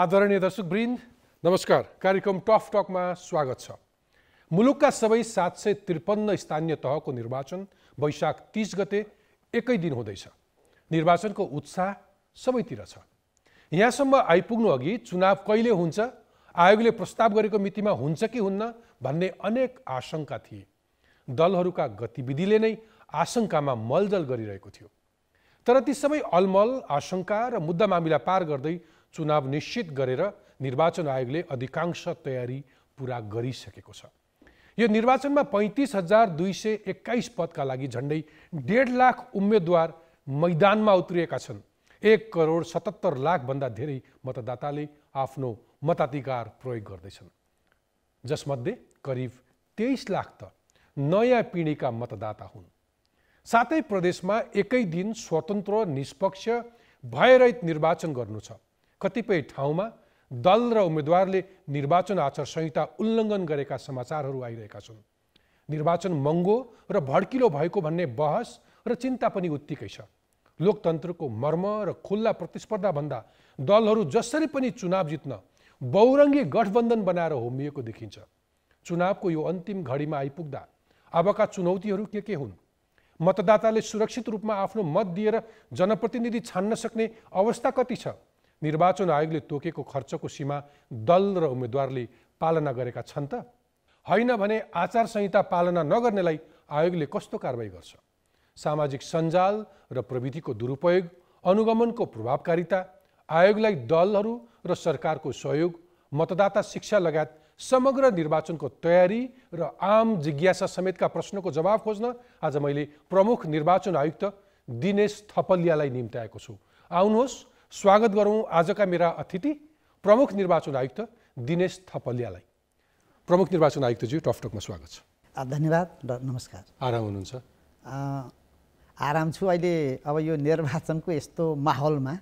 आदरणीय दर्शक वृन्द नमस्कार कार्यक्रम टफ टकमा स्वागत छ मुलुकका सबै सात सय त्रिपन्न स्थानीय तहको निर्वाचन वैशाख तिस गते एकै दिन हुँदैछ निर्वाचनको उत्साह सबैतिर छ यहाँसम्म आइपुग्नु अघि चुनाव कहिले हुन्छ आयोगले प्रस्ताव गरेको मितिमा हुन्छ कि हुन्न भन्ने अनेक आशंका थिए दलहरूका गतिविधिले नै आशंकामा मलजल गरिरहेको थियो तर ती सबै अलमल आशंका र मुद्दा मामिला पार गर्दै चुनाव निश्चित गरेर निर्वाचन आयोगले अधिकांश तयारी पुरा गरिसकेको छ यो निर्वाचनमा पैँतिस हजार दुई सय एक्काइस पदका लागि झन्डै डेढ लाख उम्मेद्वार मैदानमा उत्रिएका छन् एक करोड सतहत्तर लाखभन्दा धेरै मतदाताले आफ्नो मताधिकार प्रयोग गर्दैछन् जसमध्ये करिब तेइस लाख त नयाँ पिँढीका मतदाता हुन् साथै प्रदेशमा एकै दिन स्वतन्त्र निष्पक्ष भयरहित निर्वाचन गर्नु छ कतिपय ठाउँमा दल र उम्मेद्वारले निर्वाचन आचार संहिता उल्लङ्घन गरेका समाचारहरू आइरहेका छन् निर्वाचन महँगो र भड्किलो भएको भन्ने बहस र चिन्ता पनि उत्तिकै छ लोकतन्त्रको मर्म र खुल्ला प्रतिस्पर्धाभन्दा दलहरू जसरी पनि चुनाव जित्न बहुरङ्गी गठबन्धन बनाएर होमिएको देखिन्छ चुनावको यो अन्तिम घडीमा आइपुग्दा अबका चुनौतीहरू के के हुन् मतदाताले सुरक्षित रूपमा आफ्नो मत दिएर जनप्रतिनिधि छान्न सक्ने अवस्था कति छ निर्वाचन आयोगले तोकेको खर्चको सीमा दल र उम्मेद्वारले पालना गरेका छन् त होइन भने आचार संहिता पालना नगर्नेलाई आयोगले कस्तो कारवाही गर्छ सामाजिक सञ्जाल र प्रविधिको दुरुपयोग अनुगमनको प्रभावकारिता आयोगलाई दलहरू र सरकारको सहयोग मतदाता शिक्षा लगायत समग्र निर्वाचनको तयारी र आम जिज्ञासा समेतका प्रश्नको जवाब खोज्न आज मैले प्रमुख निर्वाचन आयुक्त दिनेश थपलियालाई निम्त्याएको छु आउनुहोस् स्वागत गरौँ आजका मेरा अतिथि प्रमुख निर्वाचन आयुक्त दिनेश थपलियालाई प्रमुख निर्वाचन आयुक्तज्यू टफटकमा स्वागत छ धन्यवाद नमस्कार आराम हुनुहुन्छ आराम छु अहिले अब यो निर्वाचनको यस्तो माहौलमा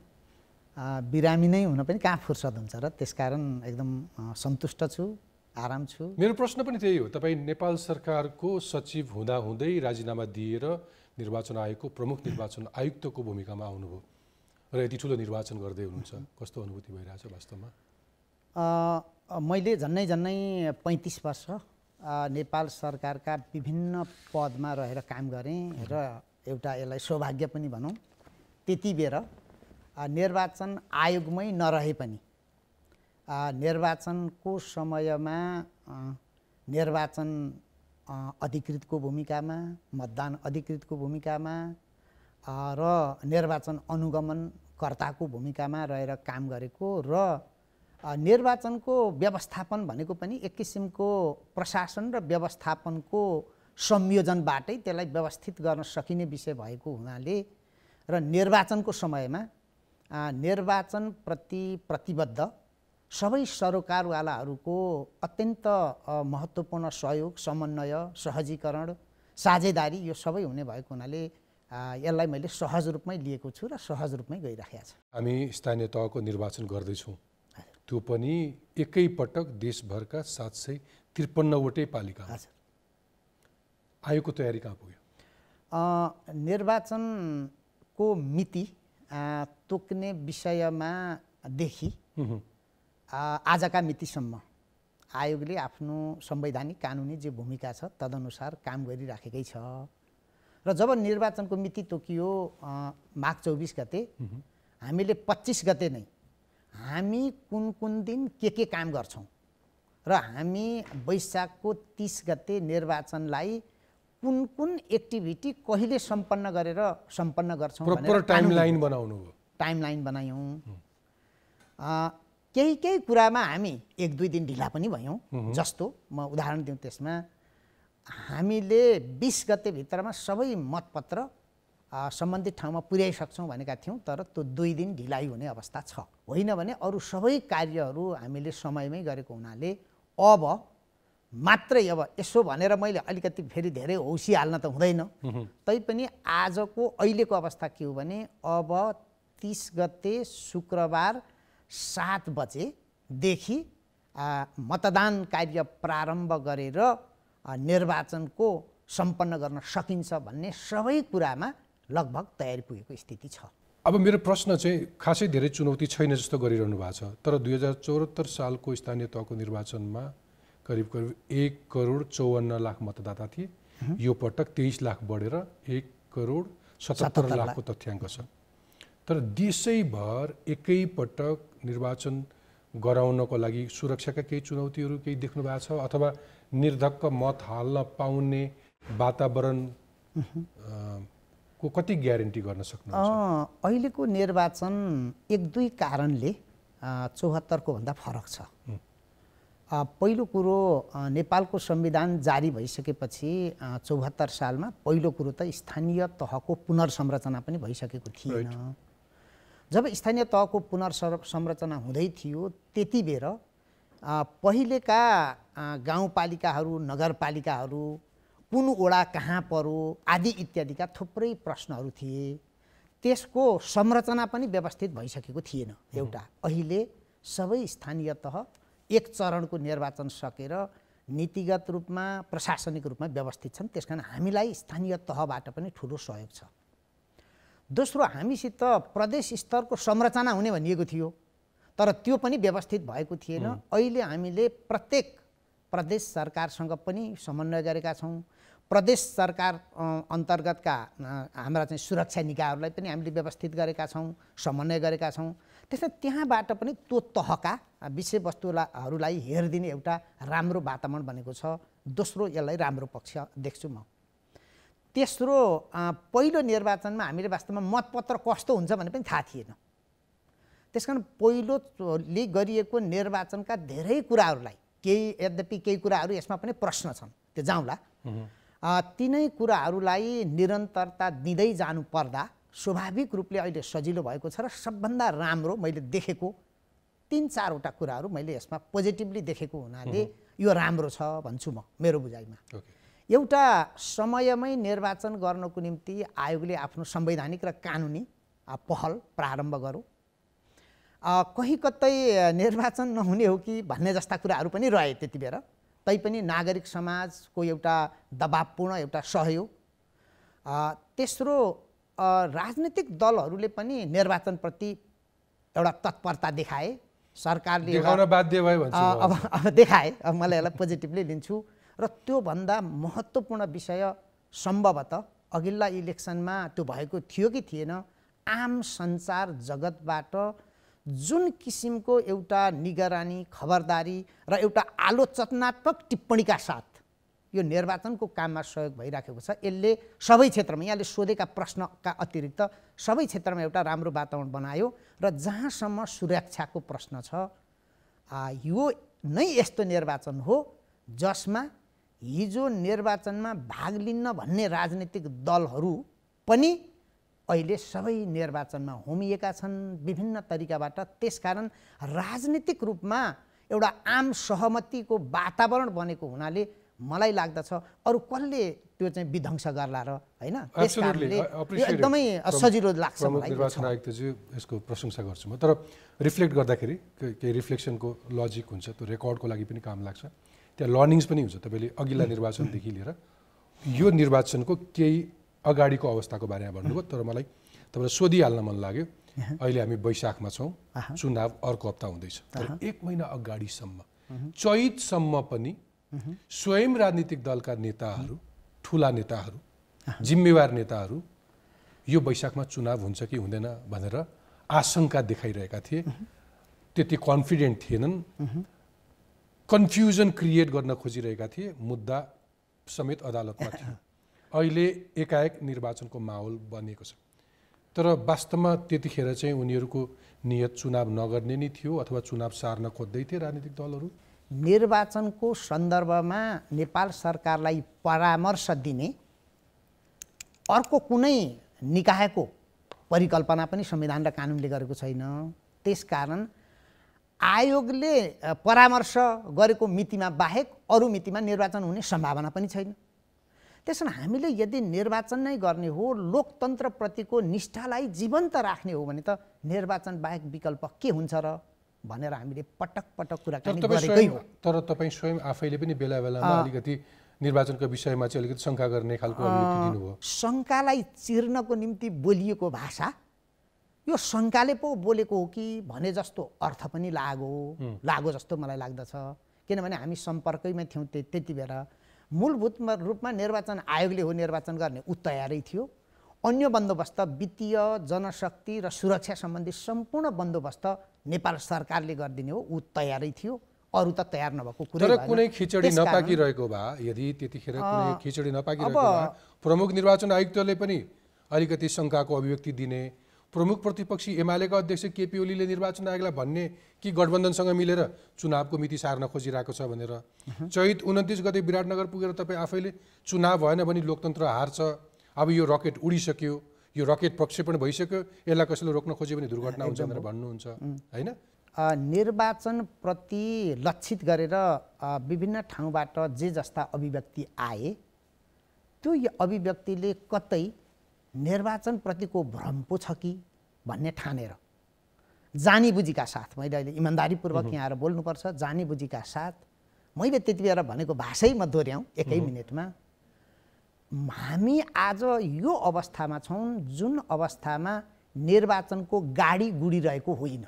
बिरामी नै हुन पनि कहाँ फुर्सद हुन्छ र त्यसकारण एकदम सन्तुष्ट छु आराम छु मेरो प्रश्न पनि त्यही हो तपाईँ नेपाल सरकारको सचिव हुँदाहुँदै राजीनामा दिएर निर्वाचन आयोगको प्रमुख निर्वाचन आयुक्तको भूमिकामा आउनुभयो र यति ठुलो निर्वाचन गर्दै हुनुहुन्छ कस्तो अनुभूति भइरहेछ वास्तवमा मैले झन्नै झन्नै पैँतिस वर्ष नेपाल सरकारका विभिन्न पदमा रहेर काम गरेँ र एउटा यसलाई सौभाग्य पनि भनौँ त्यति बेर निर्वाचन आयोगमै नरहे पनि निर्वाचनको समयमा निर्वाचन अधिकृतको भूमिकामा मतदान अधिकृतको भूमिकामा र निर्वाचन अनुगमन कर्ताको भूमिकामा रहेर काम गरेको र निर्वाचनको व्यवस्थापन भनेको पनि एक किसिमको प्रशासन र व्यवस्थापनको संयोजनबाटै त्यसलाई व्यवस्थित गर्न सकिने विषय भएको हुनाले र निर्वाचनको समयमा निर्वाचनप्रति प्रतिबद्ध सबै सरोकारवालाहरूको अत्यन्त महत्त्वपूर्ण सहयोग समन्वय सहजीकरण साझेदारी यो सबै हुने भएको हुनाले यसलाई मैले सहज रूपमै लिएको छु र सहज रूपमै गइराखेको छ हामी स्थानीय तहको निर्वाचन गर्दैछौँ त्यो पनि एकैपटक देशभरका सात सय त्रिपन्नवटै पालिका आयोगको तयारी कहाँ पुग्यो निर्वाचनको मिति तोक्ने विषयमा देखि आजका मितिसम्म आयोगले आफ्नो संवैधानिक कानुनी जे भूमिका छ तदनुसार काम गरिराखेकै छ र जब निर्वाचनको मिति तोकियो माघ चौबिस गते हामीले पच्चिस गते नै हामी कुन कुन दिन के के काम गर्छौँ र हामी वैशाखको तिस गते निर्वाचनलाई कुन कुन एक्टिभिटी कहिले सम्पन्न गरेर सम्पन्न गर्छौँ टाइम लाइन बनाउनु टाइम लाइन बनायौँ केही केही कुरामा हामी एक दुई दिन ढिला पनि भयौँ जस्तो म उदाहरण दिउँ त्यसमा हामीले बिस गतेभित्रमा सबै मतपत्र सम्बन्धित ठाउँमा पुर्याइसक्छौँ भनेका थियौँ तर त्यो दुई दिन ढिलाइ हुने अवस्था छ होइन भने अरू सबै कार्यहरू हामीले समयमै गरेको हुनाले अब मात्रै अब यसो भनेर मैले अलिकति फेरि धेरै हौसिहाल्न हाल्न त हुँदैन तैपनि आजको अहिलेको अवस्था के हो भने अब तिस गते शुक्रबार सात बजेदेखि मतदान कार्य प्रारम्भ गरेर निर्वाचनको सम्पन्न गर्न सकिन्छ भन्ने सबै कुरामा लगभग तयारी पुगेको स्थिति छ अब मेरो प्रश्न चाहिँ खासै धेरै चुनौती छैन जस्तो गरिरहनु भएको छ तर दुई हजार चौहत्तर सालको स्थानीय तहको निर्वाचनमा करिब करिब एक करोड चौवन्न लाख मतदाता थिए यो पटक तेइस लाख बढेर एक करोड सतहत्तर लाखको तथ्याङ्क छ तर देशैभर एकैपटक निर्वाचन गराउनको लागि सुरक्षाका केही चुनौतीहरू केही देख्नु भएको छ अथवा निर्धक्क मत हाल्न पाउने वातावरण को कति ग्यारेन्टी गर्न सक्नु अहिलेको निर्वाचन एक दुई कारणले चौहत्तरको भन्दा फरक छ पहिलो कुरो नेपालको संविधान जारी भइसकेपछि चौहत्तर सालमा पहिलो कुरो त स्थानीय तहको पुनर्संरचना पनि भइसकेको थिएन जब स्थानीय तहको पुनर्संरचना हुँदै थियो त्यति बेर पहिलेका गाउँपालिकाहरू नगरपालिकाहरू कुन ओडा कहाँ परो आदि इत्यादिका थुप्रै प्रश्नहरू थिए त्यसको संरचना पनि व्यवस्थित भइसकेको थिएन एउटा अहिले सबै स्थानीय तह एक चरणको निर्वाचन सकेर नीतिगत रूपमा प्रशासनिक रूपमा व्यवस्थित छन् त्यस कारण हामीलाई स्थानीय तहबाट पनि ठुलो सहयोग छ दोस्रो हामीसित प्रदेश स्तरको संरचना हुने भनिएको थियो तर त्यो पनि व्यवस्थित भएको थिएन अहिले हामीले प्रत्येक प्रदेश सरकारसँग पनि समन्वय गरेका छौँ प्रदेश सरकार अन्तर्गतका हाम्रा चाहिँ सुरक्षा निकायहरूलाई पनि हामीले व्यवस्थित गरेका छौँ समन्वय गरेका छौँ त्यसमा त्यहाँबाट पनि त्यो तहका विषयवस्तुहरूलाई हेरिदिने एउटा राम्रो वातावरण बनेको छ दोस्रो यसलाई राम्रो पक्ष देख्छु म तेस्रो पहिलो निर्वाचनमा हामीले वास्तवमा मतपत्र कस्तो हुन्छ भन्ने पनि थाहा थिएन त्यस कारण पहिलोले गरिएको निर्वाचनका धेरै कुराहरूलाई केही यद्यपि केही कुराहरू यसमा पनि प्रश्न छन् त्यो जाउँला तिनै कुराहरूलाई निरन्तरता दिँदै पर्दा स्वाभाविक रूपले अहिले सजिलो भएको छ र सबभन्दा राम्रो मैले देखेको तिन चारवटा कुराहरू मैले यसमा पोजिटिभली देखेको हुनाले यो राम्रो छ भन्छु म मेरो बुझाइमा एउटा समयमै निर्वाचन गर्नको निम्ति आयोगले आफ्नो संवैधानिक र कानुनी पहल प्रारम्भ गरौँ कहीँ कतै निर्वाचन नहुने हो कि भन्ने जस्ता कुराहरू पनि रहे त्यति बेर तैपनि नागरिक समाजको एउटा दबावपूर्ण एउटा सहयोग तेस्रो राजनीतिक दलहरूले पनि निर्वाचनप्रति एउटा तत्परता देखाए सरकारले बाध्य भयो अब अब देखाए अब मलाई यसलाई पोजिटिभली लिन्छु र त्योभन्दा महत्त्वपूर्ण विषय सम्भवतः अघिल्ला इलेक्सनमा त्यो भएको थियो कि थिएन आम सञ्चार जगतबाट जुन किसिमको एउटा निगरानी खबरदारी र एउटा आलोचनात्मक टिप्पणीका साथ यो निर्वाचनको काममा सहयोग भइराखेको छ यसले सबै क्षेत्रमा यहाँले सोधेका प्रश्नका अतिरिक्त सबै क्षेत्रमा एउटा राम्रो वातावरण बनायो र जहाँसम्म सुरक्षाको प्रश्न छ यो नै यस्तो निर्वाचन हो जसमा हिजो निर्वाचनमा भाग लिन्न भन्ने राजनैतिक दलहरू पनि अहिले सबै निर्वाचनमा होमिएका छन् विभिन्न तरिकाबाट त्यसकारण राजनीतिक रूपमा एउटा आम सहमतिको वातावरण बनेको हुनाले मलाई लाग्दछ अरू कसले त्यो चाहिँ विध्वंस गर्ला र होइन एकदमै सजिलो लाग्छ निर्वाचन आयुक्तज्यू यसको प्रशंसा गर्छु म तर रिफ्लेक्ट गर्दाखेरि केही रिफ्लेक्सनको लजिक हुन्छ त्यो रेकर्डको लागि पनि काम लाग्छ त्यहाँ लर्निङ्स पनि हुन्छ तपाईँले अघिल्ला निर्वाचनदेखि लिएर यो निर्वाचनको केही अगाडिको अवस्थाको बारेमा भन्नुभयो तर मलाई तपाईँलाई सोधिहाल्न मन लाग्यो अहिले हामी वैशाखमा छौँ चुनाव अर्को हप्ता हुँदैछ तर एक महिना अगाडिसम्म चैतसम्म पनि स्वयं राजनीतिक दलका नेताहरू ठुला नेताहरू जिम्मेवार नेताहरू यो वैशाखमा चुनाव हुन्छ कि हुँदैन भनेर आशंका देखाइरहेका थिए त्यति कन्फिडेन्ट थिएनन् कन्फ्युजन क्रिएट गर्न खोजिरहेका थिए मुद्दा समेत अदालतमा थियो अहिले एकाएक निर्वाचनको माहौल बनिएको छ तर वास्तवमा त्यतिखेर चाहिँ उनीहरूको नियत चुनाव नगर्ने नै थियो अथवा चुनाव सार्न खोज्दै थिए राजनीतिक दलहरू निर्वाचनको सन्दर्भमा नेपाल सरकारलाई परामर्श दिने अर्को कुनै निकायको परिकल्पना पनि संविधान र कानुनले गरेको छैन त्यस कारण आयोगले परामर्श गरेको मितिमा बाहेक अरू मितिमा निर्वाचन हुने सम्भावना पनि छैन त्यसमा हामीले यदि निर्वाचन नै गर्ने हो लोकतन्त्रप्रतिको निष्ठालाई जीवन्त राख्ने हो भने त निर्वाचन बाहेक विकल्प के हुन्छ र भनेर हामीले पटक पटक कुराकानी गरेकै हो तर तपाईँ स्वयं आफैले पनि बेला बेलामा अलिकति निर्वाचनको विषयमा चाहिँ अलिकति शङ्का गर्ने खालको दिनुभयो शङ्कालाई चिर्नको निम्ति बोलिएको भाषा यो शङ्काले पो बोलेको हो कि भने जस्तो अर्थ पनि लागो लागो जस्तो मलाई लाग्दछ किनभने हामी सम्पर्कैमा थियौँ त्यति बेला मूलभूत रूपमा निर्वाचन आयोगले हो निर्वाचन गर्ने ऊ तयारै थियो अन्य बन्दोबस्त वित्तीय जनशक्ति र सुरक्षा सम्बन्धी सम्पूर्ण बन्दोबस्त नेपाल सरकारले गरिदिने हो ऊ तयारै थियो अरू त तयार नभएको तर कुनै खिचडी नपाकिरहेको भए यदि त्यतिखेर खिचडी नपाकिरहेको प्रमुख निर्वाचन आयुक्तले पनि अलिकति शङ्काको अभिव्यक्ति दिने प्रमुख प्रतिपक्षी एमालेका अध्यक्ष केपी ओलीले निर्वाचन आयोगलाई भन्ने कि गठबन्धनसँग मिलेर चुनावको मिति सार्न खोजिरहेको छ भनेर चैत उन्तिस गते विराटनगर पुगेर तपाईँ आफैले चुनाव भएन भने लोकतन्त्र हार्छ अब यो रकेट उडिसक्यो यो रकेट प्रक्षेपण भइसक्यो यसलाई कसैले रोक्न खोज्यो भने दुर्घटना हुन्छ भनेर भन्नुहुन्छ होइन निर्वाचनप्रति लक्षित गरेर विभिन्न ठाउँबाट जे जस्ता अभिव्यक्ति आए त्यो अभिव्यक्तिले कतै निर्वाचनप्रतिको भ्रम पो छ कि भन्ने ठानेर जानी साथ मैले अहिले इमान्दारीपूर्वक यहाँ आएर बोल्नुपर्छ जानी साथ मैले त्यति बेला भनेको भाषै म दोहोऱ्याउँ एकै मिनटमा हामी आज यो अवस्थामा छौँ जुन अवस्थामा निर्वाचनको गाडी गुडिरहेको होइन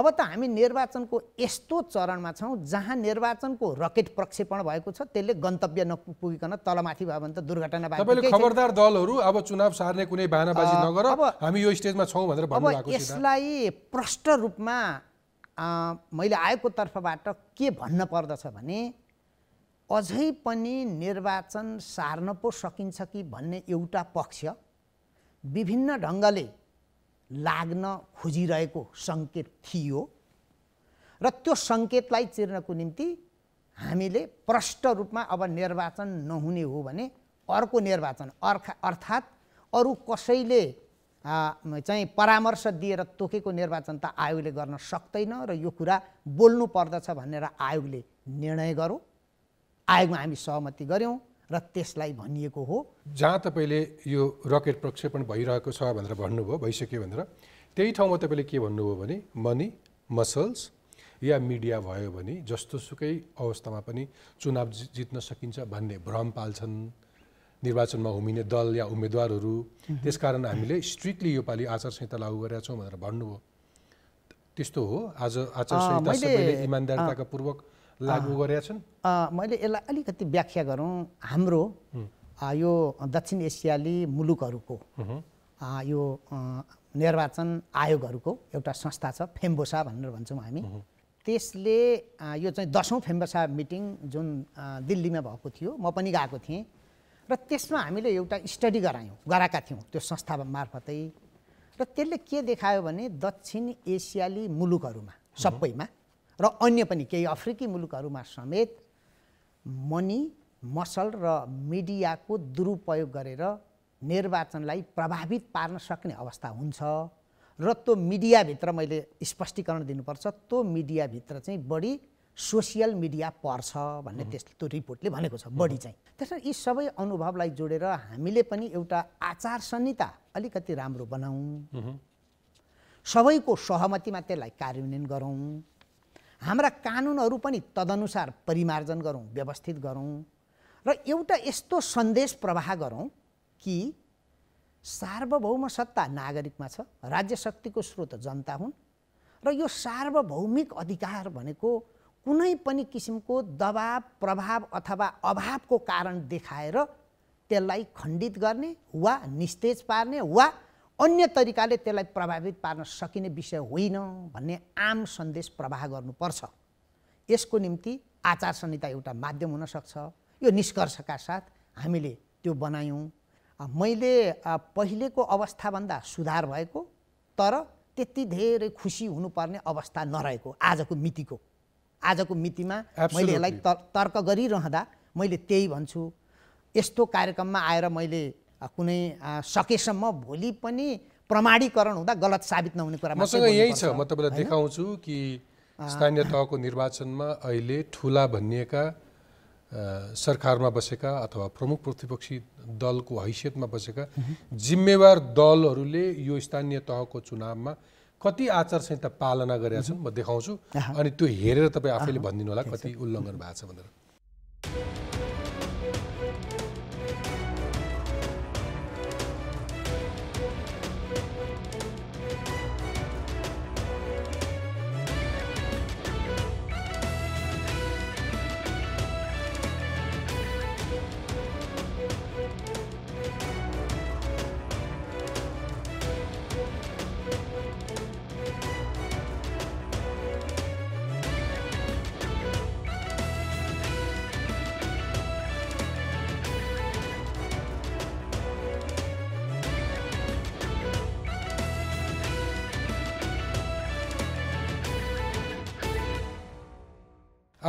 अब त हामी निर्वाचनको यस्तो चरणमा छौँ जहाँ निर्वाचनको रकेट प्रक्षेपण भएको छ त्यसले गन्तव्य नपुगिकन तलमाथि भयो भने त दुर्घटना खबरदार दलहरू अब चुनाव सार्ने कुनै बाहनाबाजी नगर हामी यो स्टेजमा छौँ भनेर अब यसलाई प्रष्ट रूपमा मैले आएको तर्फबाट के भन्न पर्दछ भने अझै पनि निर्वाचन सार्न पो सकिन्छ कि भन्ने एउटा पक्ष विभिन्न ढङ्गले लाग्न खोजिरहेको सङ्केत थियो र त्यो सङ्केतलाई चिर्नको निम्ति हामीले प्रष्ट रूपमा अब निर्वाचन नहुने हो भने अर्को निर्वाचन अर्खा अर्थात् अरू कसैले चाहिँ परामर्श दिएर तोकेको निर्वाचन त आयोगले गर्न सक्दैन र यो कुरा बोल्नु पर्दछ भनेर आयोगले निर्णय गरौँ आयोगमा हामी सहमति गऱ्यौँ र त्यसलाई भनिएको हो जहाँ तपाईँले यो रकेट प्रक्षेपण भइरहेको छ भनेर भन्नुभयो भइसक्यो भनेर त्यही ठाउँमा तपाईँले के भन्नुभयो भने मनी मसल्स या मिडिया भयो भने जस्तोसुकै अवस्थामा पनि चुनाव जित्न सकिन्छ भन्ने भ्रम पाल्छन् निर्वाचनमा हुमिने दल या उम्मेदवारहरू त्यसकारण हामीले स्ट्रिक्टली योपालि आचार संहिता लागू गरेका छौँ भनेर भन्नुभयो त्यस्तो हो आज आचार संहिता सबैले इमान्दारिताका पूर्वक लागू गरेका छन् मैले यसलाई अलिकति व्याख्या गरौँ हाम्रो यो दक्षिण एसियाली मुलुकहरूको यो निर्वाचन आयोगहरूको एउटा संस्था छ फेम्बोसा भनेर भन्छौँ हामी त्यसले यो चाहिँ दसौँ फेम्बोसा मिटिङ जुन दिल्लीमा भएको थियो म पनि गएको थिएँ र त्यसमा हामीले एउटा स्टडी गरायौँ गराएका थियौँ त्यो संस्था मार्फतै र त्यसले के देखायो भने दक्षिण एसियाली मुलुकहरूमा सबैमा र अन्य पनि केही अफ्रिकी मुलुकहरूमा समेत मनी मसल र मिडियाको दुरुपयोग गरेर निर्वाचनलाई प्रभावित पार्न सक्ने अवस्था हुन्छ र त्यो मिडियाभित्र मैले स्पष्टीकरण दिनुपर्छ त्यो मिडियाभित्र चाहिँ बढी सोसियल मिडिया पर्छ भन्ने त्यस त्यो रिपोर्टले भनेको छ बढी चाहिँ त्यसरी यी सबै अनुभवलाई जोडेर हामीले पनि एउटा आचार संहिता अलिकति राम्रो बनाऊँ सबैको सहमतिमा त्यसलाई कार्यान्वयन गरौँ हाम्रा कानुनहरू पनि तदनुसार परिमार्जन गरौँ व्यवस्थित गरौँ र एउटा यस्तो सन्देश प्रवाह गरौँ कि सार्वभौम सत्ता नागरिकमा छ राज्य शक्तिको स्रोत जनता हुन् र यो सार्वभौमिक अधिकार भनेको कुनै पनि किसिमको दबाव प्रभाव अथवा अभावको कारण देखाएर त्यसलाई खण्डित गर्ने वा निस्तेज पार्ने वा अन्य तरिकाले त्यसलाई प्रभावित पार्न सकिने विषय होइन भन्ने आम सन्देश प्रवाह गर्नुपर्छ यसको निम्ति आचार संहिता एउटा माध्यम हुनसक्छ यो निष्कर्षका साथ हामीले त्यो बनायौँ मैले पहिलेको अवस्थाभन्दा सुधार भएको तर त्यति धेरै खुसी हुनुपर्ने अवस्था नरहेको आजको मितिको आजको मितिमा मैले यसलाई तर्क गरिरहँदा मैले त्यही भन्छु यस्तो कार्यक्रममा आएर मैले कुनै सकेसम्म भोलि पनि प्रमाणीकरण हुँदा गलत साबित नहुने कुरा मसँग यही छ म तपाईँलाई देखाउँछु कि स्थानीय तहको निर्वाचनमा अहिले ठुला भनिएका सरकारमा बसेका अथवा प्रमुख प्रतिपक्षी दलको हैसियतमा बसेका जिम्मेवार दलहरूले यो स्थानीय तहको चुनावमा कति आचार संहिता पालना गरेका छन् म देखाउँछु अनि त्यो हेरेर तपाईँ आफैले भनिदिनु होला कति उल्लङ्घन भएको छ भनेर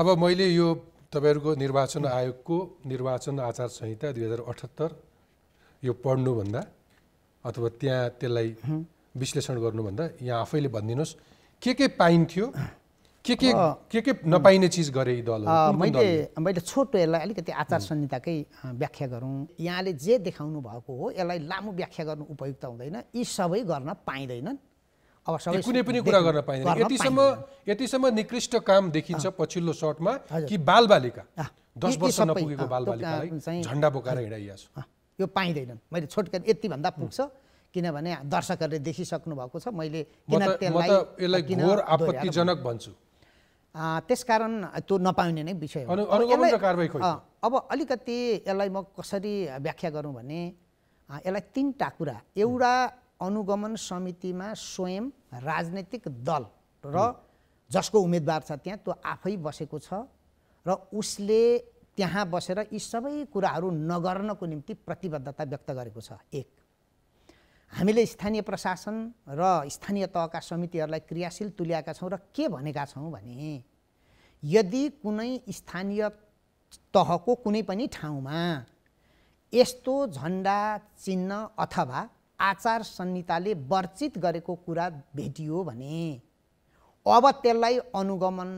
अब मैले यो तपाईँहरूको निर्वाचन आयोगको निर्वाचन आचार संहिता दुई हजार अठहत्तर यो पढ्नुभन्दा अथवा त्यहाँ त्यसलाई विश्लेषण गर्नुभन्दा यहाँ आफैले भनिदिनुहोस् के के पाइन्थ्यो के के के के नपाइने चिज गरे दल मैले मैले छोटो यसलाई अलिकति आचार संहिताकै व्याख्या गरौँ यहाँले जे देखाउनु भएको हो यसलाई लामो व्याख्या गर्नु उपयुक्त हुँदैन यी सबै गर्न पाइँदैनन् अब सबै कुनै पनि कुरा गर्न पाइँदैन यतिसम्म यतिसम्म निकृष्ट काम देखिन्छ पछिल्लो सर्टमा कि बालबालिका दस वर्ष नपुगेको बालबालिकालाई झन्डा बोकाएर हिँडाइया छ यो पाइँदैन मैले छोटकन यति भन्दा पुग्छ किनभने दर्शकहरूले देखिसक्नु भएको छ मैले किन त्यसलाई आपत्तिजनक भन्छु त्यसकारण त्यो नपाउने नै विषय हो अब अलिकति यसलाई म कसरी व्याख्या गरौँ भने यसलाई तिनवटा कुरा एउटा अनुगमन समितिमा स्वयं राजनैतिक दल र जसको उम्मेदवार छ त्यहाँ त्यो आफै बसेको छ र उसले त्यहाँ बसेर यी सबै कुराहरू नगर्नको निम्ति प्रतिबद्धता व्यक्त गरेको छ एक हामीले स्थानीय प्रशासन र स्थानीय तहका समितिहरूलाई क्रियाशील तुल्याएका छौँ र के भनेका छौँ भने यदि कुनै स्थानीय तहको कुनै पनि ठाउँमा यस्तो झन्डा चिन्ह अथवा आचार संहिताले वर्चित गरेको कुरा भेटियो भने अब त्यसलाई अनुगमन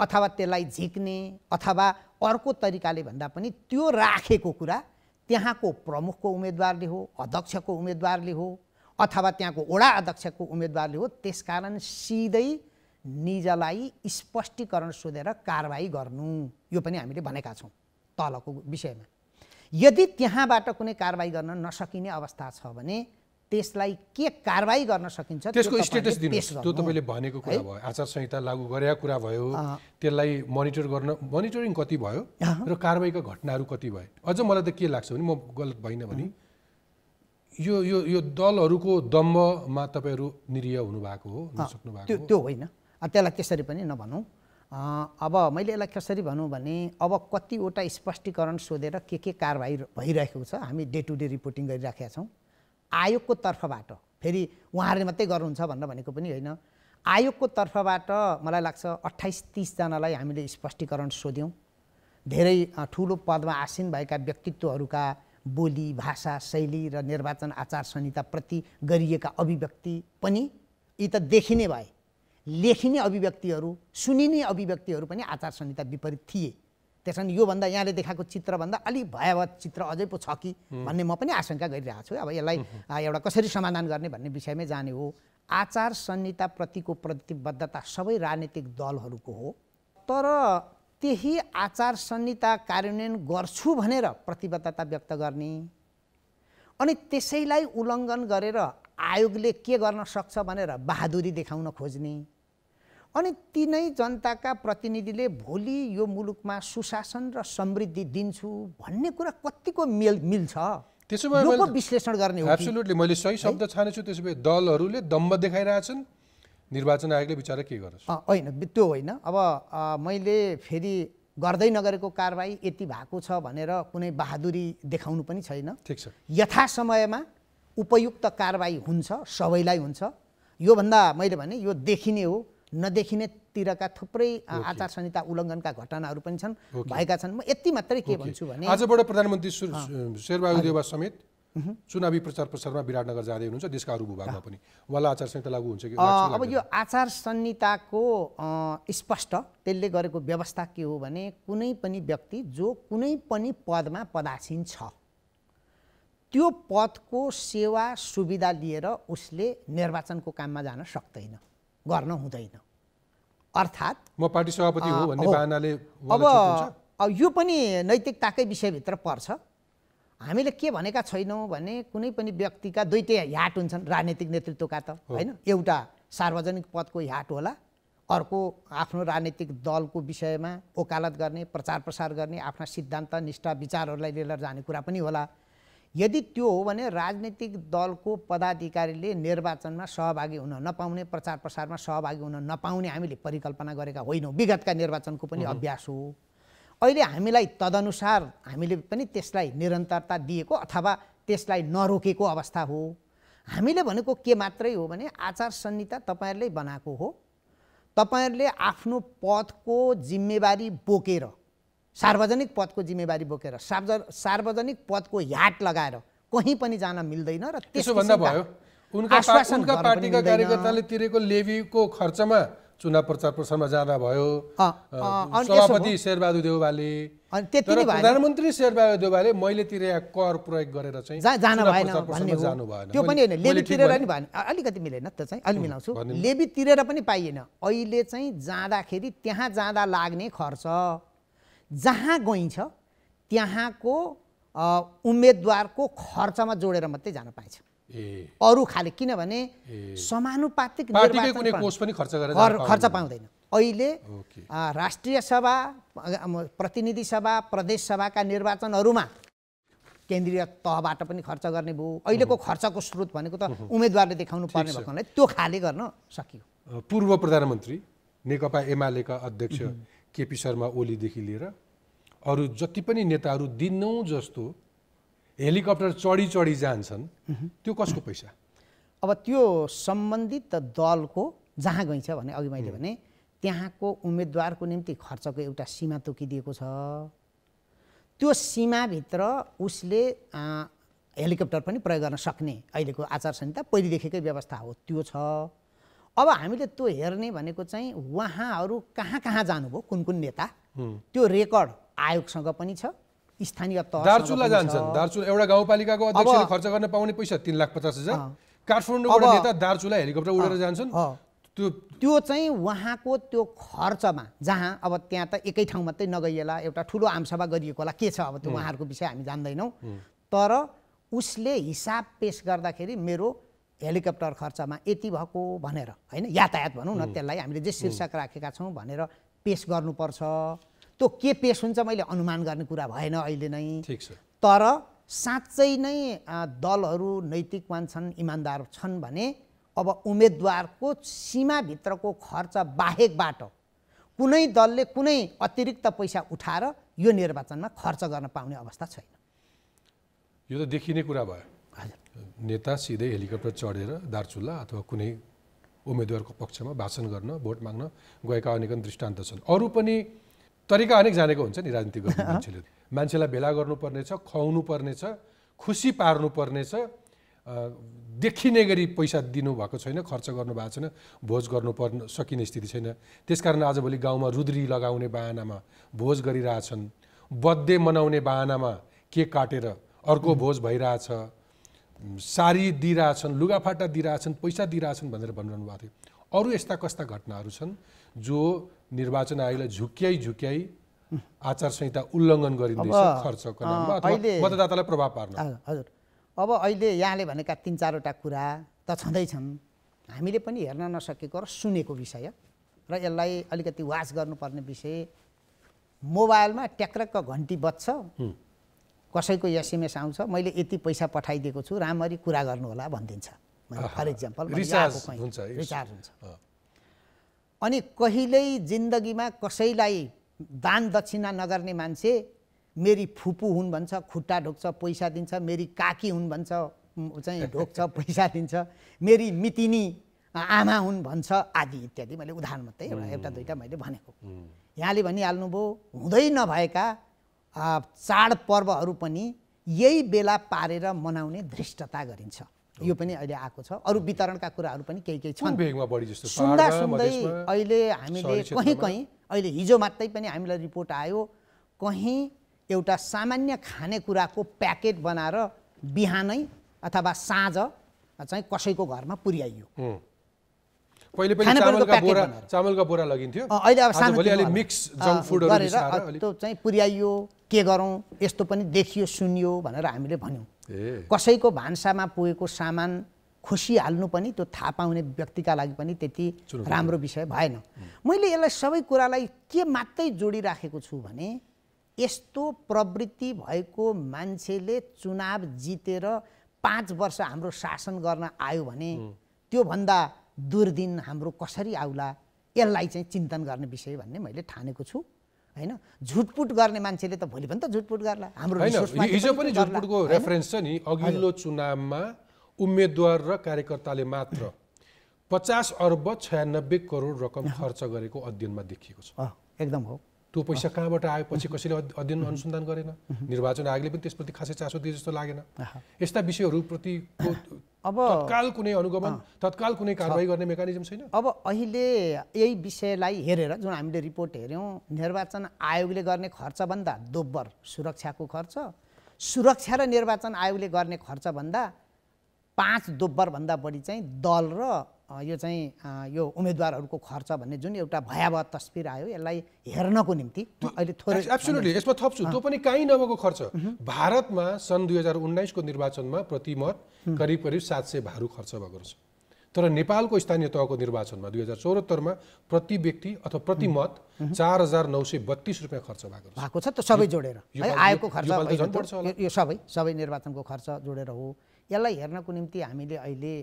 अथवा त्यसलाई झिक्ने अथवा अर्को तरिकाले भन्दा पनि त्यो राखेको कुरा त्यहाँको प्रमुखको उम्मेदवारले हो अध्यक्षको उम्मेदवारले हो अथवा त्यहाँको वडा अध्यक्षको उम्मेदवारले हो त्यसकारण सिधै निजलाई स्पष्टीकरण सोधेर कारवाही गर्नु यो पनि हामीले भनेका छौँ तलको विषयमा यदि त्यहाँबाट कुनै कारवाही गर्न नसकिने अवस्था छ भने त्यसलाई के कारवाही गर्न सकिन्छ त्यसको स्टेटस दिनुहोस् त्यो तपाईँले भनेको कुरा भयो आचार संहिता लागू गरेका कुरा भयो त्यसलाई मोनिटर गर्न मोनिटरिङ कति भयो र कारवाहीका घटनाहरू कति भए अझ मलाई त के लाग्छ भने म गलत भइनँ भने यो यो यो दलहरूको दम्बमा तपाईँहरू निरीह हुनुभएको हो नसक्नु भएको त्यो त्यो होइन त्यसलाई त्यसरी पनि नभनौँ अब मैले यसलाई कसरी भनौँ भने अब कतिवटा स्पष्टीकरण सोधेर के के कारवाही भइरहेको छ हामी डे टु डे रिपोर्टिङ गरिराखेका छौँ आयोगको तर्फबाट फेरि उहाँहरूले मात्रै गर्नुहुन्छ भनेर भनेको पनि होइन आयोगको तर्फबाट मलाई लाग्छ अट्ठाइस तिसजनालाई हामीले स्पष्टीकरण सोध्यौँ धेरै ठुलो पदमा आसीन भएका व्यक्तित्वहरूका बोली भाषा शैली र निर्वाचन आचार संहिताप्रति गरिएका अभिव्यक्ति पनि यी त देखिने भए लेखिने अभिव्यक्तिहरू सुनिने अभिव्यक्तिहरू पनि आचार संहिता विपरीत थिए त्यस कारण योभन्दा यहाँले देखाएको चित्रभन्दा अलिक भयावह चित्र अझै पो छ कि भन्ने म पनि आशंका गरिरहेको छु अब यसलाई एउटा कसरी समाधान गर्ने भन्ने विषयमै जाने हो आचार संहिताप्रतिको प्रतिबद्धता सबै राजनीतिक दलहरूको हो तर त्यही आचार संहिता कार्यान्वयन गर्छु भनेर प्रतिबद्धता व्यक्त गर्ने अनि त्यसैलाई उल्लङ्घन गरेर आयोगले के गर्न सक्छ भनेर बहादुरी देखाउन खोज्ने अनि तिनै जनताका प्रतिनिधिले भोलि यो मुलुकमा सुशासन र समृद्धि दिन्छु भन्ने कुरा कतिको मेल मिल्छ त्यसो भए विश्लेषण गर्ने एब्सोल्युटली मैले सही शब्द छानेछु त्यसो भए दलहरूले दम्ब देखाइरहेछन् निर्वाचन आयोगले बिचरा के गरोस् होइन त्यो होइन अब मैले फेरि गर्दै नगरेको कारवाही यति भएको छ भनेर कुनै बहादुरी देखाउनु पनि छैन ठिक छ यथा समयमा उपयुक्त कारवाही हुन्छ सबैलाई हुन्छ योभन्दा मैले भने यो देखिने हो तिरका थुप्रै आचार संहिता उल्लङ्घनका घटनाहरू पनि छन् भएका छन् म यति मात्रै के भन्छु भने आजबाट प्रधानमन्त्री शेरबहादुर देवा समेत चुनावी प्रचार प्रसारमा विराटनगर जाँदै हुनुहुन्छ देशका अरू भूभागमा पनि उहाँलाई आचार संहिता लागू हुन्छ कि अब यो आचार संहिताको स्पष्ट त्यसले गरेको व्यवस्था के हो भने कुनै पनि व्यक्ति जो कुनै पनि पदमा पदासीन छ त्यो पदको सेवा सुविधा लिएर उसले निर्वाचनको काममा जान सक्दैन गर्न हुँदैन अर्थात् म पार्टी सभापति हो भन्ने बाहनाले अब यो पनि नैतिकताकै विषयभित्र पर्छ हामीले के भनेका छैनौँ भने कुनै पनि व्यक्तिका दुइटै ह्याट हुन्छन् राजनीतिक नेतृत्वका त होइन एउटा सार्वजनिक पदको ह्याट होला अर्को आफ्नो राजनीतिक दलको विषयमा ओकालत गर्ने प्रचार प्रसार गर्ने आफ्ना सिद्धान्त निष्ठा विचारहरूलाई लिएर जाने कुरा पनि होला यदि त्यो हो भने राजनीतिक दलको पदाधिकारीले निर्वाचनमा सहभागी हुन नपाउने प्रचार प्रसारमा सहभागी हुन नपाउने हामीले परिकल्पना गरेका होइनौँ विगतका निर्वाचनको पनि अभ्यास हो अहिले हामीलाई तदनुसार हामीले पनि त्यसलाई निरन्तरता दिएको अथवा त्यसलाई नरोकेको अवस्था हो हामीले भनेको के मात्रै हो भने आचार संहिता तपाईँहरूले बनाएको हो तपाईँहरूले आफ्नो पदको जिम्मेवारी बोकेर सार्वजनिक पदको जिम्मेवारी बोकेर सार्वज सार्वजनिक पदको ह्याट लगाएर कहीँ पनि जान मिल्दैन र भन्दा भयो उनका उनका पार्टीका कार्यकर्ताले तिरेको लेभीको खर्चमा चुनाव प्रचार प्रसारमा जाँदा भयो सभापति शेरबहादुर देउवाले प्रधानमन्त्री शेरबहादुर देउवाले मैले तिरे कर प्रयोग गरेर चाहिँ जान भएन जानु भएन त्यो पनि होइन लेबी तिरेर पनि भएन अलिकति मिलेन त चाहिँ अलि मिलाउँछु लेबी तिरेर पनि पाइएन अहिले चाहिँ जाँदाखेरि त्यहाँ जाँदा लाग्ने खर्च जहाँ गइन्छ त्यहाँको उम्मेदवारको खर्चमा जोडेर मात्रै जान पाइन्छ अरू खाले किनभने समानुपातिक खर्च पाउँदैन अहिले राष्ट्रिय सभा प्रतिनिधि सभा प्रदेश सभाका निर्वाचनहरूमा केन्द्रीय तहबाट पनि खर्च गर्ने भयो अहिलेको खर्चको स्रोत भनेको त उम्मेदवारले देखाउनु पर्ने हुनाले त्यो खाले गर्न सकियो पूर्व प्रधानमन्त्री नेकपा एमालेका अध्यक्ष केपी शर्मा ओलीदेखि लिएर अरू जति पनि नेताहरू दिनौँ जस्तो हेलिकप्टर चढी चढी जान्छन् त्यो कसको पैसा अब त्यो सम्बन्धित दलको जहाँ गइन्छ भने अघि मैले भने त्यहाँको उम्मेदवारको निम्ति खर्चको एउटा सीमा तोकिदिएको छ त्यो सीमाभित्र उसले हेलिकप्टर पनि प्रयोग गर्न सक्ने अहिलेको आचार संहिता पहिलेदेखिकै व्यवस्था हो त्यो छ अब हामीले त्यो हेर्ने भनेको चाहिँ उहाँहरू कहाँ कहाँ जानुभयो कुन कुन नेता त्यो रेकर्ड आयोगसँग पनि छ स्थानीय दार्चुला जान्छन् दार्चुला एउटा गाउँपालिकाको अध्यक्षले खर्च गर्न पाउने पैसा तिन लाख पचास हजार काठमाडौँ नेता दार्चुला हेलिकप्टर उडेर जान्छन् त्यो त्यो चाहिँ उहाँको त्यो खर्चमा जहाँ अब त्यहाँ त एकै ठाउँ मात्रै नगइएला एउटा ठुलो आमसभा गरिएको होला के छ अब त्यो उहाँहरूको विषय हामी जान्दैनौँ तर उसले हिसाब पेस गर्दाखेरि मेरो हेलिकप्टर खर्चमा यति भएको भनेर होइन यातायात भनौँ न त्यसलाई हामीले जे शीर्षक राखेका छौँ भनेर पेस गर्नुपर्छ त्यो के पेस हुन्छ मैले अनुमान गर्ने कुरा भएन अहिले नै छ तर साँच्चै नै दलहरू नैतिकवान छन् इमान्दार छन् भने अब उम्मेदवारको सीमाभित्रको खर्च बाहेकबाट कुनै दलले कुनै अतिरिक्त पैसा उठाएर यो निर्वाचनमा खर्च गर्न पाउने अवस्था छैन यो त देखिने कुरा भयो नेता सिधै हेलिकप्टर चढेर दार्चुला अथवा कुनै उम्मेद्वारको पक्षमा भाषण गर्न भोट माग्न गएका अनेक दृष्टान्त छन् अरू पनि तरिका अनेक जानेको हुन्छ नि राजनीति गर्ने मान्छेले मान्छेलाई भेला गर्नुपर्नेछ खुवाउनु पर्नेछ खुसी पार्नुपर्नेछ देखिने गरी पैसा दिनुभएको छैन खर्च गर्नुभएको छैन भोज गर्नु पर्न सकिने स्थिति छैन त्यसकारण आजभोलि गाउँमा रुद्री लगाउने बाहनामा भोज गरिरहेछन् बर्थडे मनाउने बाहनामा केक काटेर अर्को भोज भइरहेछ सारी दिइरहेछन् लुगाफाटा दिइरहेछन् पैसा दिइरहेछन् भनेर भनिरहनु भएको थियो अरू यस्ता कस्ता घटनाहरू छन् जो निर्वाचन आयोगलाई झुक्क्याइ झुक्क्याइ आचार संहिता उल्लङ्घन गरिँदैछ खर्चको मतदातालाई प्रभाव पार्न हजुर अब अहिले यहाँले भनेका तिन चारवटा कुरा त छँदैछन् हामीले पनि हेर्न नसकेको र सुनेको विषय र यसलाई अलिकति वाच गर्नुपर्ने विषय मोबाइलमा ट्याक्रक्क घन्टी बज्छ कसैको एसएमएस आउँछ मैले यति पैसा पठाइदिएको छु राम्ररी कुरा गर्नुहोला भनिदिन्छ फर इक्जाम्पल रिचार्ज हुन्छ अनि कहिल्यै जिन्दगीमा कसैलाई दान दक्षिणा नगर्ने मान्छे मेरी फुपू हुन् भन्छ खुट्टा ढोक्छ पैसा दिन्छ मेरी काकी हुन् भन्छ चाहिँ ढोक्छ पैसा दिन्छ मेरी मितिनी आमा हुन् भन्छ आदि इत्यादि मैले उदाहरण मात्रै एउटा दुइटा मैले भनेको यहाँले भनिहाल्नुभयो हुँदै नभएका चाडपर्वहरू पनि यही बेला पारेर मनाउने धृष्टता गरिन्छ यो पनि अहिले आएको छ अरू वितरणका कुराहरू पनि केही केही छन् सुन्दा सुन्दै अहिले हामीले कहीँ कहीँ अहिले हिजो मात्रै पनि हामीलाई रिपोर्ट आयो कहीँ एउटा सामान्य खानेकुराको प्याकेट बनाएर बिहानै अथवा साँझ चाहिँ कसैको घरमा पुर्याइयो पहिले पनि चामलका बोरा चामलका बोरा लगिन्थ्यो अहिले अब सानो मिक्स जङ्क फुडहरू त्यो चाहिँ पुर्याइयो के गरौँ यस्तो पनि देखियो सुनियो भनेर हामीले भन्यौँ कसैको भान्सामा पुगेको सामान खोसिहाल्नु पनि त्यो थाहा पाउने व्यक्तिका लागि पनि त्यति राम्रो विषय भएन मैले यसलाई सबै कुरालाई के मात्रै जोडिराखेको छु भने यस्तो प्रवृत्ति भएको मान्छेले चुनाव जितेर पाँच वर्ष हाम्रो शासन गर्न आयो भने त्योभन्दा दुर्दिन हाम्रो कसरी आउला यसलाई चाहिँ चिन्तन गर्ने विषय भन्ने मैले ठानेको छु होइन झुटपुट गर्ने मान्छेले त भोलि पनि त झुटपुट गर्ला हाम्रो हिजो पनि झुटपुटको रेफरेन्स छ नि अघिल्लो चुनावमा उम्मेद्वार र कार्यकर्ताले मात्र पचास अर्ब छयानब्बे करोड रकम खर्च गरेको अध्ययनमा देखिएको छ एकदम हो त्यो पैसा कहाँबाट आयो पछि कसैले अध्ययन अनुसन्धान गरेन निर्वाचन आयोगले पनि त्यसप्रति खासै चासो दिए जस्तो लागेन यस्ता विषयहरूप्रतिको अब तत्काल कुनै अनुगमन तत्काल कुनै कारवाही गर्ने मेकानिजम छैन अब अहिले यही विषयलाई हेरेर जुन हामीले रिपोर्ट हेऱ्यौँ निर्वाचन आयोगले गर्ने खर्चभन्दा दोब्बर सुरक्षाको खर्च सुरक्षा र निर्वाचन आयोगले गर्ने खर्चभन्दा पाँच दोब्बरभन्दा बढी चाहिँ दल र यो चाहिँ यो उम्मेदवारहरूको खर्च भन्ने जुन एउटा भयावह तस्बिर आयो यसलाई हेर्नको निम्ति अहिले थोरै एब्सोल्युटली यसमा थप्छु त्यो पनि काहीँ नभएको खर्च भारतमा सन् दुई हजार उन्नाइसको निर्वाचनमा प्रतिमत करिब करिब सात सय भारु खर्च भएको रहेछ तर नेपालको स्थानीय तहको निर्वाचनमा दुई हजार चौहत्तरमा प्रति व्यक्ति अथवा प्रतिमत चार हजार नौ सय बत्तिस रुपियाँ खर्च भएको भएको छ त सबै जोडेर आएको खर्च यो सबै सबै निर्वाचनको खर्च जोडेर हो यसलाई हेर्नको निम्ति हामीले अहिले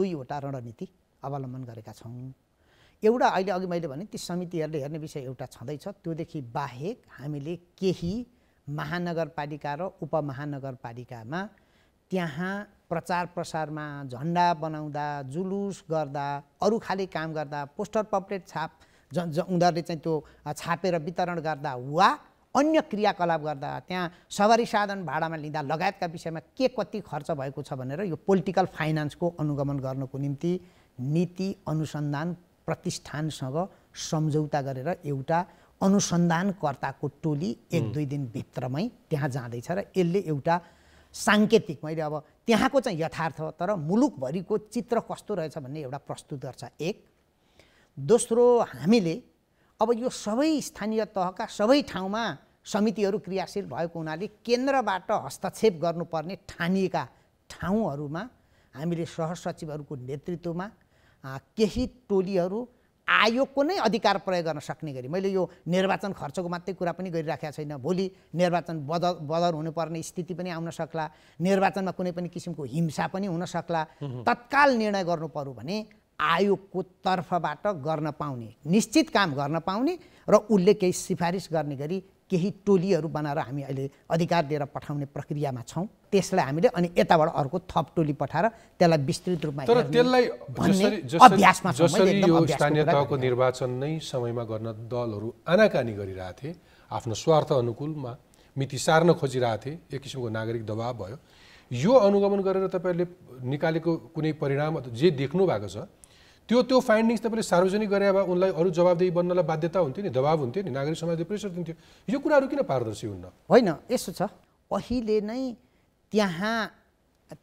दुईवटा रणनीति अवलम्बन गरेका छौँ एउटा अहिले अघि मैले भने ती समितिहरूले हेर्ने विषय एउटा छँदैछ त्योदेखि बाहेक हामीले केही महानगरपालिका र उपमहानगरपालिकामा त्यहाँ प्रचार प्रसारमा झन्डा बनाउँदा जुलुस गर्दा अरू खाले काम गर्दा पोस्टर पप्लेट छाप ज उनीहरूले चाहिँ त्यो छापेर वितरण गर्दा वा अन्य क्रियाकलाप गर्दा त्यहाँ सवारी साधन भाडामा लिँदा लगायतका विषयमा के कति खर्च भएको छ भनेर यो पोलिटिकल फाइनेन्सको अनुगमन गर्नको निम्ति नीति अनुसन्धान प्रतिष्ठानसँग सम्झौता गरेर एउटा अनुसन्धानकर्ताको टोली एक दुई दिनभित्रमै त्यहाँ जाँदैछ र यसले एउटा साङ्केतिक मैले अब त्यहाँको चाहिँ यथार्थ तर मुलुकभरिको चित्र कस्तो रहेछ भन्ने एउटा प्रस्तुत गर्छ एक दोस्रो हामीले अब यो सबै स्थानीय तहका सबै ठाउँमा समितिहरू क्रियाशील भएको हुनाले केन्द्रबाट हस्तक्षेप गर्नुपर्ने ठानिएका ठाउँहरूमा हामीले सहसचिवहरूको नेतृत्वमा केही टोलीहरू आयोगको नै अधिकार प्रयोग गर्न सक्ने गरी मैले यो निर्वाचन खर्चको मात्रै कुरा पनि गरिराखेको छैन भोलि निर्वाचन बद बदर हुनुपर्ने स्थिति पनि आउन सक्ला निर्वाचनमा कुनै पनि किसिमको हिंसा पनि हुन सक्ला तत्काल निर्णय गर्नु पर्यो भने आयोगको तर्फबाट गर्न पाउने निश्चित काम गर्न पाउने र उसले केही सिफारिस गर्ने गरी केही टोलीहरू बनाएर हामी अहिले अधिकार दिएर पठाउने प्रक्रियामा छौँ त्यसलाई हामीले अनि यताबाट अर्को थप टोली पठाएर त्यसलाई विस्तृत रूपमा तर त्यसलाई अभ्यासमा यो स्थानीय तहको निर्वाचन नै समयमा गर्न दलहरू आनाकानी गरिरहेको थिए आफ्नो स्वार्थ अनुकूलमा मिति सार्न खोजिरहेको थिए एक किसिमको नागरिक दबाव भयो यो अनुगमन गरेर तपाईँहरूले निकालेको कुनै परिणाम जे देख्नु भएको छ त्यो त्यो फाइन्डिङ्स तपाईँले सार्वजनिक गरे भए उनलाई अरू जवाबदेही बन्नलाई बाध्यता हुन्थ्यो नि दबाब हुन्थ्यो नि नागरिक समाजले प्रेसर दिन्थ्यो यो कुराहरू किन पारदर्शी हुन्न होइन यसो छ अहिले नै त्यहाँ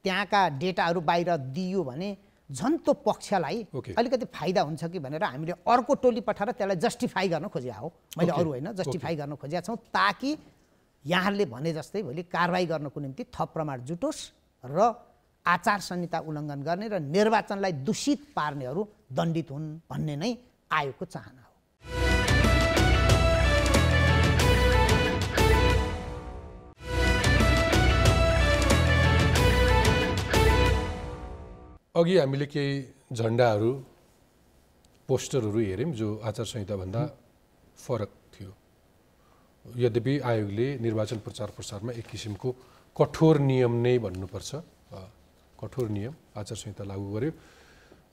त्यहाँका डेटाहरू बाहिर दियो भने झन् त्यो पक्षलाई अलिकति फाइदा हुन्छ कि भनेर हामीले अर्को टोली पठाएर त्यसलाई जस्टिफाई गर्न खोजेका हो मैले अरू होइन जस्टिफाई गर्न खोजेका छौँ ताकि यहाँहरूले भने जस्तै भोलि कारवाही गर्नको निम्ति थप प्रमाण जुटोस् र आचार संहिता उल्लङ्घन गर्ने र निर्वाचनलाई दूषित पार्नेहरू दण्डित हुन् भन्ने नै आयोगको चाहना हो अघि हामीले केही झन्डाहरू पोस्टरहरू हेऱ्यौँ जो आचार संहिताभन्दा फरक थियो यद्यपि आयोगले निर्वाचन प्रचार प्रसारमा एक किसिमको कठोर नियम नै भन्नुपर्छ कठोर नियम आचार संहिता लागू गर्यो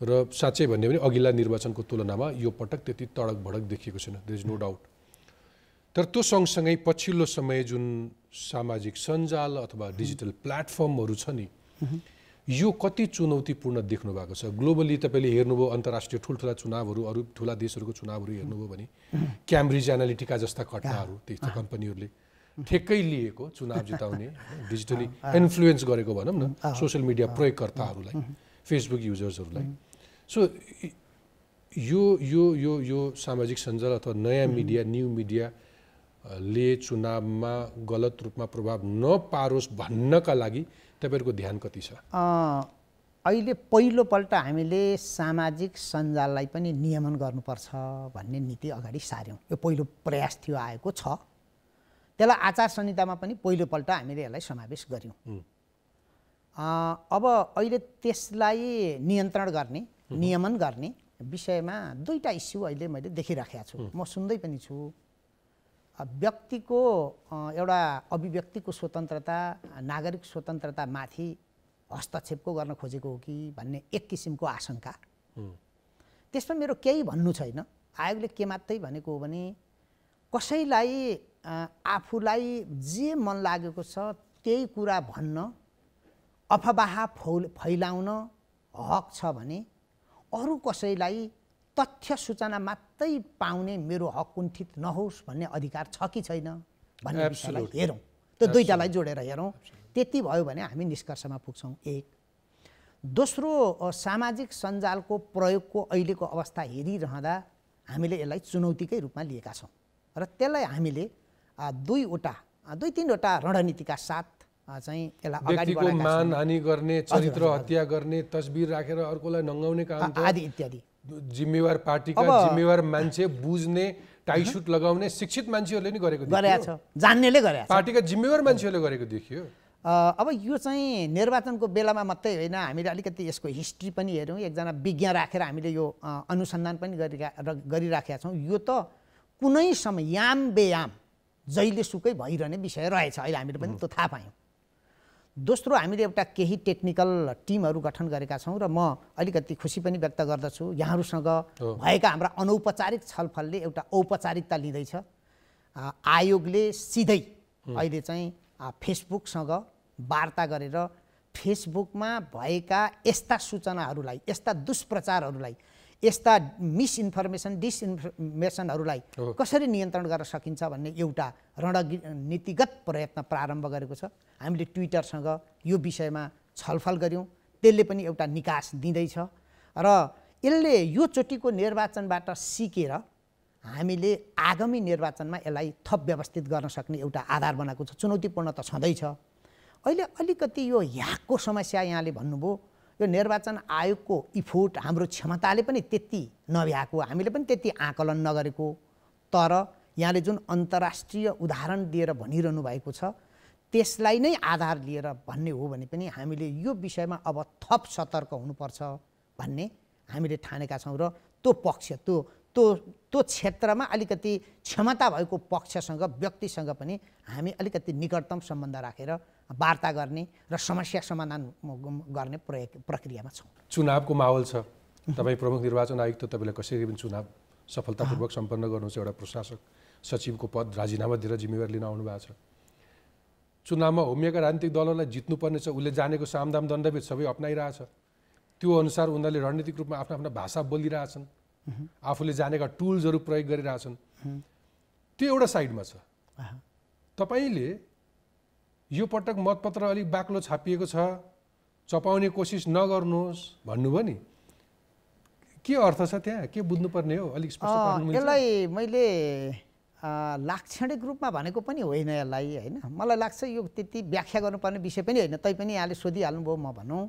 र साँच्चै भन्यो भने अघिल्ला निर्वाचनको तुलनामा यो पटक त्यति तडक भडक देखिएको छैन देयर इज नो डाउट तर त्यो सँगसँगै पछिल्लो समय जुन सामाजिक सञ्जाल अथवा डिजिटल प्लेटफर्महरू छ नि यो कति चुनौतीपूर्ण देख्नु भएको छ ग्लोबली तपाईँले हेर्नुभयो अन्तर्राष्ट्रिय ठुल्ठुला चुनावहरू अरू ठुला देशहरूको चुनावहरू हेर्नुभयो भने क्याम्ब्रिज एनालिटिका जस्ता घटनाहरू त्यस्ता कम्पनीहरूले ठेक्कै लिएको चुनाव जिताउने डिजिटली इन्फ्लुएन्स गरेको भनौँ न सोसियल मिडिया प्रयोगकर्ताहरूलाई फेसबुक युजर्सहरूलाई सो यो यो यो यो सामाजिक सञ्जाल अथवा नयाँ मिडिया न्यु मिडिया ले चुनावमा गलत रूपमा प्रभाव नपारोस् भन्नका लागि तपाईँहरूको ध्यान कति छ अहिले पहिलोपल्ट हामीले सामाजिक सञ्जाललाई पनि नियमन गर्नुपर्छ भन्ने नीति अगाडि सार्यौँ यो पहिलो प्रयास थियो आएको छ त्यसलाई आचार संहितामा पनि पहिलोपल्ट हामीले यसलाई समावेश गऱ्यौँ अब अहिले त्यसलाई नियन्त्रण गर्ने नियमन गर्ने विषयमा दुईवटा इस्यु अहिले मैले देखिराखेको छु म सुन्दै पनि छु व्यक्तिको एउटा अभिव्यक्तिको स्वतन्त्रता नागरिक स्वतन्त्रतामाथि हस्तक्षेपको गर्न खोजेको हो कि भन्ने एक किसिमको आशंका त्यसमा मेरो केही भन्नु छैन आयोगले के मात्रै भनेको हो भने कसैलाई आफूलाई जे मन लागेको छ त्यही कुरा भन्न अफवाह फौल फैलाउन हक छ भने अरू कसैलाई तथ्य सूचना मात्रै पाउने मेरो हक कुण्ठित नहोस् भन्ने अधिकार छ कि छैन भन्ने हेरौँ त्यो दुईवटालाई जोडेर हेरौँ त्यति भयो भने हामी निष्कर्षमा पुग्छौँ एक दोस्रो सामाजिक सञ्जालको प्रयोगको अहिलेको अवस्था हेरिरहँदा हामीले यसलाई चुनौतीकै रूपमा लिएका छौँ र त्यसलाई हामीले दुईवटा दुई तिनवटा रणनीतिका साथ चाहिँ यसलाई मान हानि गर्ने चरित्र हत्या गर्ने तस्बिर राखेर अर्कोलाई नङ्गाउने काम आदि इत्यादि जिम्मेवार पार्टीका जिम्मेवार मान्छे बुझ्ने टाइसुट लगाउने शिक्षित मान्छेहरूले नि गरेको छ जान्नेले गरेको पार्टीका जिम्मेवार मान्छेहरूले गरेको देखियो अब यो चाहिँ निर्वाचनको बेलामा मात्रै होइन हामीले अलिकति यसको हिस्ट्री पनि हेऱ्यौँ एकजना विज्ञ राखेर हामीले यो अनुसन्धान पनि गरिरहेका छौँ यो त कुनै समय याम बेयाम जहिले सुकै भइरहने विषय रहेछ अहिले हामीले पनि त्यो थाहा पायौँ दोस्रो हामीले एउटा केही टेक्निकल टिमहरू गठन गरेका छौँ र म अलिकति खुसी पनि व्यक्त गर्दछु यहाँहरूसँग भएका हाम्रा अनौपचारिक छलफलले एउटा औपचारिकता लिँदैछ आयोगले सिधै अहिले चाहिँ फेसबुकसँग वार्ता गरेर फेसबुकमा भएका यस्ता सूचनाहरूलाई यस्ता दुष्प्रचारहरूलाई यस्ता मिसइन्फर्मेसन डिसइन्फर्मेसनहरूलाई कसरी नियन्त्रण गर्न सकिन्छ भन्ने एउटा रणगी नीतिगत प्रयत्न प्रारम्भ गरेको छ हामीले ट्विटरसँग यो विषयमा छलफल गऱ्यौँ त्यसले पनि एउटा निकास दिँदैछ र यसले यो चोटिको निर्वाचनबाट सिकेर हामीले आगामी निर्वाचनमा यसलाई थप व्यवस्थित गर्न सक्ने एउटा आधार बनाएको छ चुनौतीपूर्ण त छँदैछ अहिले अलिकति यो ह्याकको समस्या यहाँले भन्नुभयो यो निर्वाचन आयोगको इफोर्ट हाम्रो क्षमताले पनि त्यति नभ्याएको हामीले पनि त्यति आकलन नगरेको तर यहाँले जुन अन्तर्राष्ट्रिय उदाहरण दिएर भनिरहनु भएको छ त्यसलाई नै आधार लिएर भन्ने हो भने पनि हामीले यो विषयमा अब थप सतर्क हुनुपर्छ भन्ने हामीले ठानेका छौँ र त्यो पक्ष त्यो त्यो त्यो क्षेत्रमा अलिकति क्षमता भएको पक्षसँग व्यक्तिसँग पनि हामी अलिकति निकटतम सम्बन्ध राखेर वार्ता गर्ने र समस्या समाधान गर्ने प्रक्रियामा छौँ चुनावको माहौल छ तपाईँ प्रमुख निर्वाचन आयुक्त तपाईँले कसरी पनि चुनाव सफलतापूर्वक सम्पन्न गर्नुहोस् एउटा प्रशासक सचिवको पद राजीनामा दिएर जिम्मेवारी लिन आउनुभएको छ चुनावमा होमिएका राजनीतिक दलहरूलाई जित्नुपर्नेछ उसले जानेको सामदाम दण्डभेद सबै अप्नाइरहेछ त्यो अनुसार उनीहरूले रणनीतिक रूपमा आफ्नो आफ्नो भाषा बोलिरहेछन् आफूले जानेका टुल्सहरू प्रयोग गरिरहेछन् त्यो एउटा साइडमा छ तपाईँले यो पटक मतपत्र अलिक बाक्लो छापिएको छ चपाउने कोसिस नगर्नुहोस् भन्नुभयो नि के अर्थ छ त्यहाँ के बुझ्नुपर्ने हो अलिक यसलाई मैले लाक्षणिक रूपमा भनेको पनि होइन यसलाई होइन मलाई लाग्छ यो त्यति व्याख्या गर्नुपर्ने विषय पनि होइन तैपनि यहाँले सोधिहाल्नुभयो म भनौँ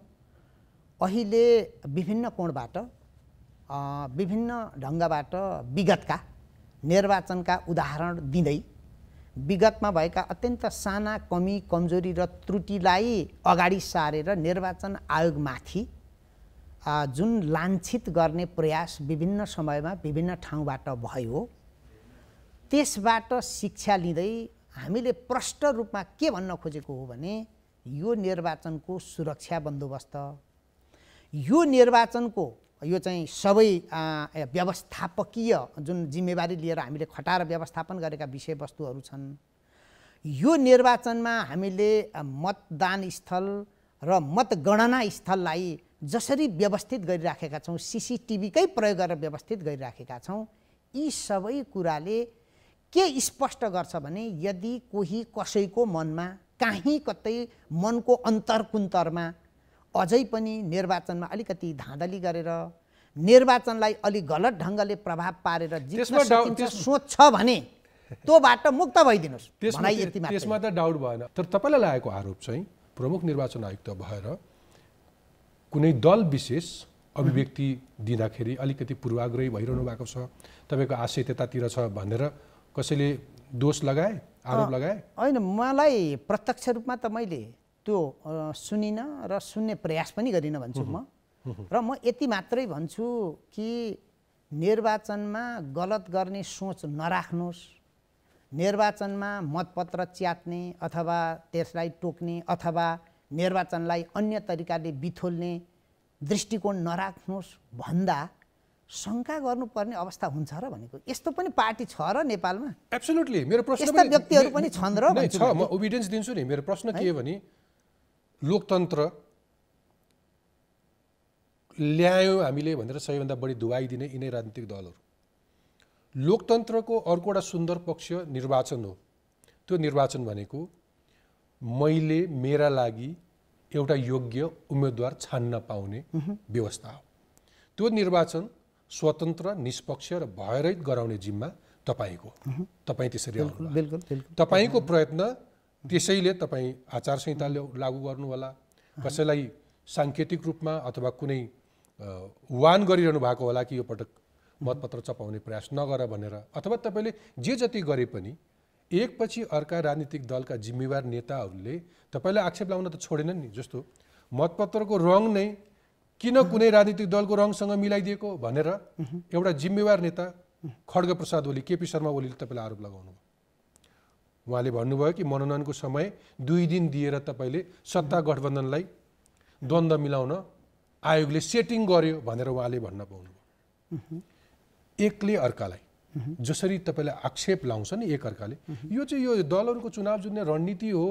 अहिले विभिन्न कोणबाट विभिन्न ढङ्गबाट विगतका निर्वाचनका उदाहरण दिँदै विगतमा भएका अत्यन्त साना कमी कमजोरी र त्रुटिलाई अगाडि सारेर निर्वाचन आयोगमाथि जुन लाञ्छित गर्ने प्रयास विभिन्न समयमा विभिन्न ठाउँबाट भयो त्यसबाट शिक्षा लिँदै हामीले प्रष्ट रूपमा के भन्न खोजेको हो भने यो निर्वाचनको सुरक्षा बन्दोबस्त यो निर्वाचनको यो चाहिँ सबै व्यवस्थापकीय जुन जिम्मेवारी लिएर हामीले खटाएर व्यवस्थापन गरेका विषयवस्तुहरू छन् यो निर्वाचनमा हामीले मतदान स्थल र मतगणना स्थललाई जसरी व्यवस्थित गरिराखेका छौँ सिसिटिभीकै प्रयोग गरेर व्यवस्थित गरिराखेका छौँ यी सबै कुराले के स्पष्ट गर्छ भने यदि कोही कसैको मनमा काहीँ कतै मनको अन्तरकुन्तरमा अझै पनि निर्वाचनमा अलिकति धाँधली गरेर निर्वाचनलाई अलिक गलत ढङ्गले प्रभाव पारेर सोच छ भने त्योबाट मुक्त भइदिनुहोस् त्यसमा त डाउट भएन तर तपाईँलाई लागेको आरोप चाहिँ प्रमुख निर्वाचन आयुक्त भएर कुनै दल विशेष अभिव्यक्ति दिँदाखेरि अलिकति पूर्वाग्रही भइरहनु भएको छ तपाईँको आशय त्यतातिर छ भनेर कसैले दोष लगाए आरोप लगाए होइन मलाई प्रत्यक्ष रूपमा त मैले त्यो सुनिनँ र सुन्ने प्रयास पनि गरिनँ भन्छु म र म यति मात्रै भन्छु कि निर्वाचनमा गलत गर्ने सोच नराख्नुहोस् निर्वाचनमा मतपत्र च्यात्ने अथवा त्यसलाई टोक्ने अथवा निर्वाचनलाई अन्य तरिकाले बिथोल्ने दृष्टिकोण नराख्नुहोस् भन्दा शङ्का गर्नुपर्ने अवस्था हुन्छ र भनेको यस्तो पनि पार्टी छ र नेपालमा एब्सोल्युटली मेरो प्रश्न व्यक्तिहरू पनि छन् र छ म ओभिडेन्स दिन्छु नि मेरो प्रश्न के भने लोकतन्त्र ल्यायौँ हामीले भनेर सबैभन्दा बढी दिने यिनै राजनीतिक दलहरू लोकतन्त्रको अर्को एउटा सुन्दर पक्ष निर्वाचन हो त्यो निर्वाचन भनेको मैले मेरा लागि एउटा योग्य उम्मेद्वार छान्न पाउने व्यवस्था हो त्यो निर्वाचन स्वतन्त्र निष्पक्ष र भयरहित गराउने जिम्मा तपाईँको तपाईँ त्यसरी तपाईँको प्रयत्न त्यसैले तपाईँ आचार संहिता लागू गर्नुहोला कसैलाई साङ्केतिक रूपमा अथवा कुनै वान गरिरहनु भएको होला कि यो पटक मतपत्र चपाउने प्रयास नगर भनेर अथवा तपाईँले जे जति गरे पनि एकपछि अर्का राजनीतिक दलका जिम्मेवार नेताहरूले तपाईँलाई आक्षेप लाउन त छोडेनन् नि जस्तो मतपत्रको रङ नै किन कुनै राजनीतिक दलको रङसँग मिलाइदिएको भनेर एउटा जिम्मेवार नेता खड्ग प्रसाद ओली केपी शर्मा ओलीले तपाईँलाई आरोप लगाउनु उहाँले भन्नुभयो कि मनोनयनको समय दुई दिन दिएर तपाईँले सत्ता गठबन्धनलाई द्वन्द्व मिलाउन आयोगले सेटिङ गर्यो भनेर उहाँले भन्न पाउनुभयो एकले अर्कालाई जसरी तपाईँलाई आक्षेप लाउँछ नि एकअर्काले यो चाहिँ यो दलहरूको चुनाव जुन रणनीति हो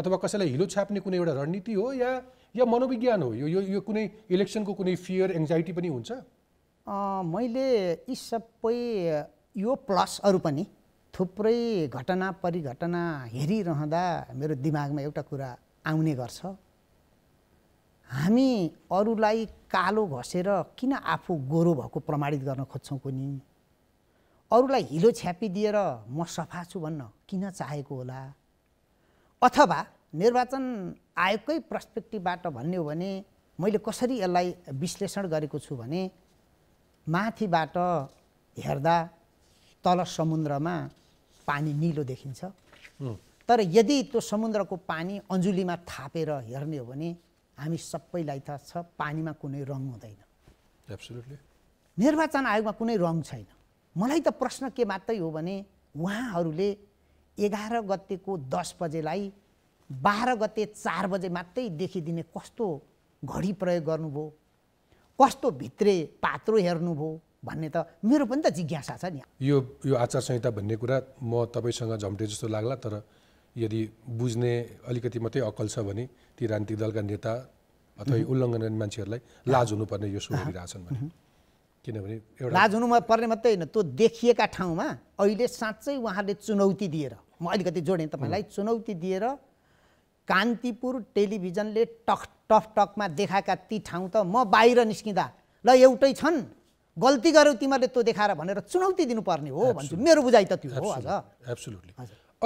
अथवा कसैलाई हिलो छाप्ने कुनै एउटा रणनीति हो या या मनोविज्ञान हो यो यो, यो कुनै इलेक्सनको कुनै फियर एङ्जाइटी पनि हुन्छ मैले यी सबै यो प्लसहरू पनि थुप्रै घटना परिघटना हेरिरहँदा मेरो दिमागमा एउटा कुरा आउने गर्छ हामी अरूलाई कालो घसेर किन आफू गोरो भएको प्रमाणित गर्न खोज्छौँ कुनै अरूलाई हिलो छ्यापिदिएर म सफा छु भन्न किन चाहेको होला अथवा निर्वाचन आयोगकै पर्सपेक्टिभबाट भन्ने हो भने मैले कसरी यसलाई विश्लेषण गरेको छु भने माथिबाट हेर्दा तल समुद्रमा पानी निलो देखिन्छ तर यदि त्यो समुद्रको पानी अञ्जुलीमा थापेर हेर्ने हो भने हामी सबैलाई थाहा छ पानीमा कुनै रङ हुँदैन निर्वाचन आयोगमा कुनै रङ छैन मलाई त प्रश्न के मात्रै हो भने उहाँहरूले एघार गतेको दस बजेलाई बाह्र गते चार बजे मात्रै देखिदिने कस्तो घडी प्रयोग गर्नुभयो कस्तो भित्रे पात्रो हेर्नुभयो भन्ने त मेरो पनि त जिज्ञासा छ नि यो यो आचार संहिता भन्ने कुरा म तपाईँसँग झम्टे जस्तो लाग्ला तर यदि बुझ्ने अलिकति मात्रै अकल छ भने ती राजनीतिक दलका नेता अथवा उल्लङ्घन गर्ने मान्छेहरूलाई लाज हुनुपर्ने यो सोचिरहेछन् भने किनभने एउटा लाज हुनु पर्ने मात्रै होइन त्यो देखिएका ठाउँमा अहिले साँच्चै उहाँहरूले चुनौती दिएर म अलिकति जोडेँ तपाईँलाई चुनौती दिएर कान्तिपुर टेलिभिजनले टक टफ टकमा देखाएका ती ठाउँ त म बाहिर निस्किँदा ल एउटै छन् गल्ती गर्यौ तिमीहरूले त्यो देखाएर भनेर चुनौती दिनुपर्ने हो भन्छु मेरो बुझाइ त त्यो हो एब्सोल्युटली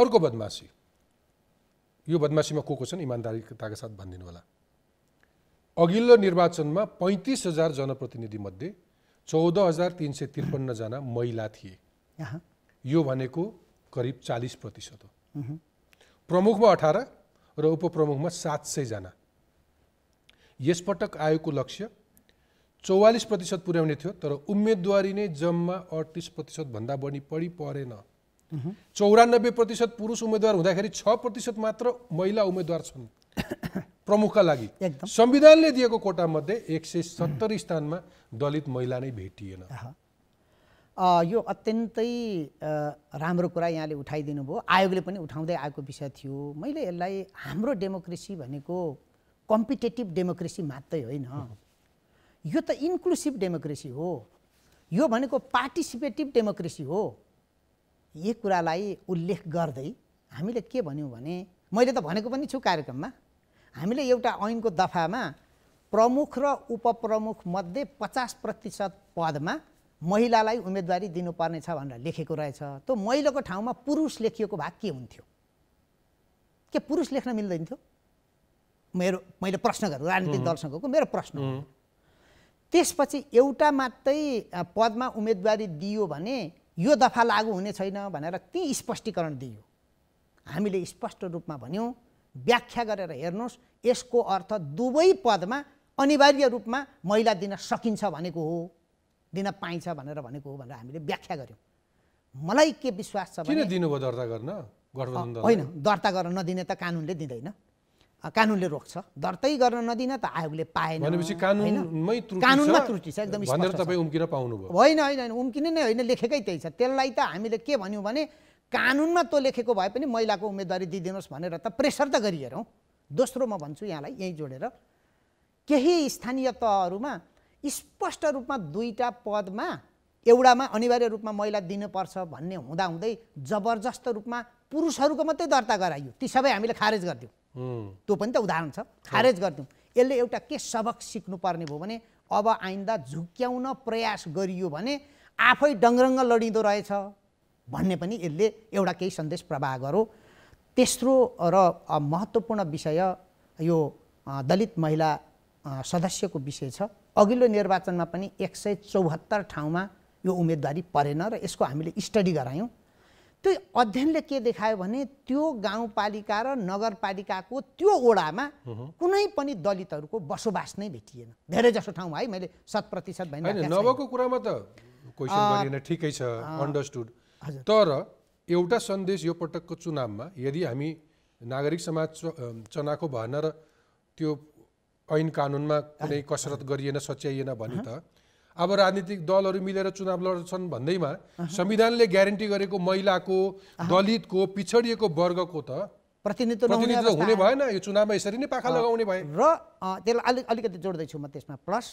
अर्को बदमासी यो बदमासीमा को को छन् इमान्दारीताका साथ भनिदिनु होला अघिल्लो निर्वाचनमा पैँतिस हजार जनप्रतिनिधिमध्ये चौध हजार तिन सय त्रिपन्नजना महिला थिए यो भनेको करिब चालिस प्रतिशत हो प्रमुखमा अठार र उपप्रमुखमा सात सयजना यसपटक आयोगको लक्ष्य चौवालिस प्रतिशत पुर्याउने थियो तर उम्मेदवारी नै जम्मा अडतिस प्रतिशतभन्दा बढी पढि परेन चौरानब्बे प्रतिशत पुरुष उम्मेद्वार हुँदाखेरि छ प्रतिशत मात्र महिला उम्मेद्वार छन् प्रमुखका लागि संविधानले दिएको कोटामध्ये एक सय सत्तरी स्थानमा दलित महिला नै भेटिएन यो अत्यन्तै राम्रो कुरा यहाँले उठाइदिनु भयो आयोगले पनि उठाउँदै आएको विषय थियो मैले यसलाई हाम्रो डेमोक्रेसी भनेको कम्पिटेटिभ डेमोक्रेसी मात्रै होइन यो त इन्क्लुसिभ डेमोक्रेसी हो यो भनेको पार्टिसिपेटिभ डेमोक्रेसी हो यी कुरालाई उल्लेख गर्दै हामीले के भन्यौँ भने मैले त भनेको पनि छु कार्यक्रममा हामीले एउटा ऐनको दफामा प्रमुख र उपप्रमुख मध्ये पचास प्रतिशत पदमा महिलालाई उम्मेदवारी दिनुपर्नेछ भनेर लेखेको रहेछ त्यो महिलाको ठाउँमा पुरुष लेखिएको भाग के हुन्थ्यो के पुरुष लेख्न मिल्दैन थियो मेरो मैले प्रश्न गरेँ राजनीतिक दलसँगको मेरो प्रश्न हो त्यसपछि एउटा मात्रै पदमा उम्मेदवारी दियो भने यो दफा लागु हुने छैन भनेर ती स्पष्टीकरण दियो हामीले स्पष्ट रूपमा भन्यौँ व्याख्या गरेर हेर्नुहोस् यसको अर्थ दुवै पदमा अनिवार्य रूपमा महिला दिन सकिन्छ भनेको हो दिन पाइन्छ भनेर भनेको हो भनेर हामीले व्याख्या गऱ्यौँ मलाई के विश्वास छ भने दिनुभयो दर्ता गर्न होइन दर्ता गर्न नदिने त कानुनले दिँदैन कानुनले रोक्छ दर्तै गर्न नदिन त आयोगले पाएन कानुनमा त्रुटि छ एकदम होइन होइन होइन उम्किने नै होइन लेखेकै त्यही छ त्यसलाई त हामीले के भन्यौँ भने कानुनमा तँ लेखेको भए पनि महिलाको उम्मेदवारी दिइदिनुहोस् भनेर त प्रेसर त गरिहेरौँ दोस्रो म भन्छु यहाँलाई यहीँ जोडेर केही स्थानीय तहहरूमा स्पष्ट रूपमा दुईवटा पदमा एउटामा अनिवार्य रूपमा महिला दिनुपर्छ भन्ने हुँदाहुँदै जबरजस्त रूपमा पुरुषहरूको मात्रै दर्ता गराइयो ती सबै हामीले खारेज गरिदिउँ त्यो पनि त उदाहरण छ खारेज गरिदिउँ यसले एउटा के सबक सिक्नुपर्ने भयो भने अब आइन्दा झुक्क्याउन प्रयास गरियो भने आफै डङ्गरङ्ग लडिँदो रहेछ भन्ने पनि यसले एउटा केही सन्देश प्रवाह गरो तेस्रो र महत्त्वपूर्ण विषय यो दलित महिला सदस्यको विषय छ अघिल्लो निर्वाचनमा पनि एक सय चौहत्तर ठाउँमा यो उम्मेदवारी परेन र यसको हामीले स्टडी गरायौँ त्यो अध्ययनले के देखायो भने त्यो गाउँपालिका र नगरपालिकाको त्यो ओडामा कुनै पनि दलितहरूको बसोबास नै भेटिएन धेरै जसो ठाउँमा है मैले शत प्रतिशत नभएको कुरामा त ठिकै छ अन्डरस्टुड तर एउटा सन्देश यो पटकको चुनावमा यदि हामी नागरिक समाज चनाको भएन र त्यो ऐन कानुनमा कुनै कसरत गरिएन सच्याइएन भने त अब राजनीतिक दलहरू मिलेर चुनाव लड्छन् भन्दैमा संविधानले ग्यारेन्टी गरेको महिलाको दलितको पिछडिएको वर्गको त प्रतिनिधित्व हुने भएन यो चुनावमा यसरी नै पाखा लगाउने भए र त्यसलाई अलिक अलिकति जोड्दैछु म त्यसमा प्लस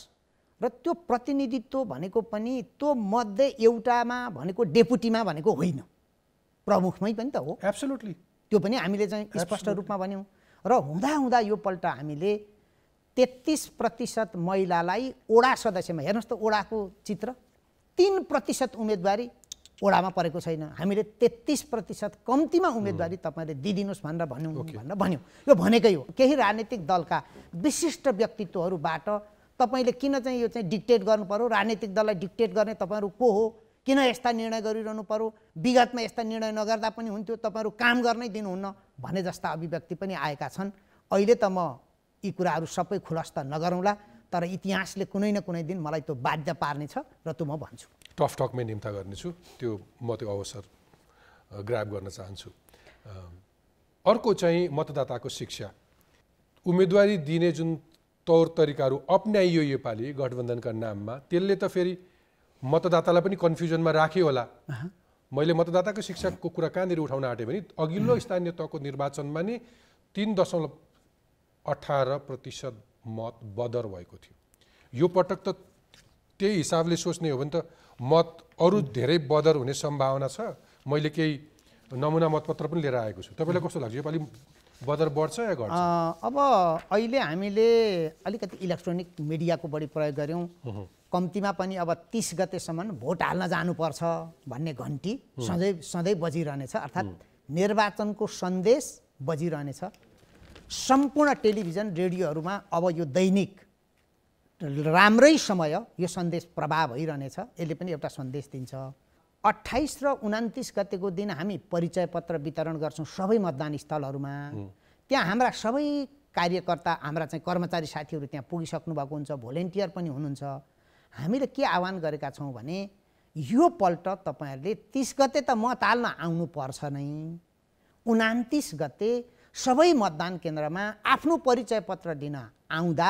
र त्यो प्रतिनिधित्व भनेको पनि त्यो मध्ये एउटामा भनेको डेपुटीमा भनेको होइन प्रमुखमै पनि त हो एब्सोल्युटली त्यो पनि हामीले चाहिँ स्पष्ट रूपमा भन्यौँ र हुँदा हुँदा यो पल्ट हामीले तेत्तिस प्रतिशत महिलालाई ओडा सदस्यमा हेर्नुहोस् त ओडाको चित्र तिन प्रतिशत उम्मेदवारी ओडामा परेको छैन हामीले तेत्तिस प्रतिशत कम्तीमा उम्मेदवारी तपाईँले दिइदिनुहोस् भनेर भन्यौँ भनेर भन्यौँ यो भनेकै हो केही राजनीतिक दलका विशिष्ट व्यक्तित्वहरूबाट तपाईँले किन चाहिँ यो चाहिँ डिक्टेट गर्नु पऱ्यो राजनीतिक दललाई डिक्टेट गर्ने तपाईँहरू को हो किन यस्ता निर्णय गरिरहनु पऱ्यो विगतमा यस्ता निर्णय नगर्दा पनि हुन्थ्यो तपाईँहरू काम गर्नै दिनुहुन्न भने जस्ता अभिव्यक्ति पनि आएका छन् अहिले त म यी कुराहरू सबै खुलस्त नगरौँला तर इतिहासले कुनै न कुनै दिन मलाई त्यो बाध्य पार्नेछ र त्यो म भन्छु टफ टकमै निम्ता गर्नेछु त्यो म त्यो अवसर ग्राप गर्न चाहन्छु अर्को चाहिँ मतदाताको शिक्षा उम्मेदवारी दिने जुन तौर तरिकाहरू अप्नाइयो योपालि गठबन्धनका नाममा त्यसले त फेरि मतदातालाई पनि कन्फ्युजनमा राख्यो होला मैले मतदाताको शिक्षाको कुरा कहाँनिर उठाउन आँटेँ भने अघिल्लो स्थानीय तहको निर्वाचनमा नै तिन दशमलव अठार प्रतिशत मत बदर भएको थियो यो पटक त त्यही हिसाबले सोच्ने हो भने त मत अरू धेरै बदर हुने सम्भावना छ मैले केही नमुना मतपत्र पनि लिएर आएको छु तपाईँलाई कस्तो लाग्छ योपालि बदर बढ्छ या घट्छ अब अहिले हामीले अलिकति इलेक्ट्रोनिक मिडियाको बढी प्रयोग गऱ्यौँ कम्तीमा पनि अब तिस गतेसम्म भोट हाल्न जानुपर्छ भन्ने घन्टी सधैँ सधैँ बजिरहनेछ अर्थात् निर्वाचनको सन्देश बजिरहनेछ सम्पूर्ण टेलिभिजन रेडियोहरूमा अब यो दैनिक राम्रै समय यो सन्देश प्रभाव भइरहनेछ यसले पनि एउटा सन्देश दिन्छ अट्ठाइस र उनातिस गतेको दिन हामी परिचय पत्र वितरण गर्छौँ सबै मतदान स्थलहरूमा त्यहाँ हाम्रा सबै कार्यकर्ता हाम्रा चाहिँ कर्मचारी साथीहरू त्यहाँ पुगिसक्नु भएको हुन्छ भोलिन्टियर पनि हुनुहुन्छ हामीले के आह्वान गरेका छौँ भने यो पल्ट तपाईँहरूले तिस गते त मत हाल्न आउनुपर्छ नै उनातिस गते सबै मतदान केन्द्रमा आफ्नो परिचय पत्र लिन आउँदा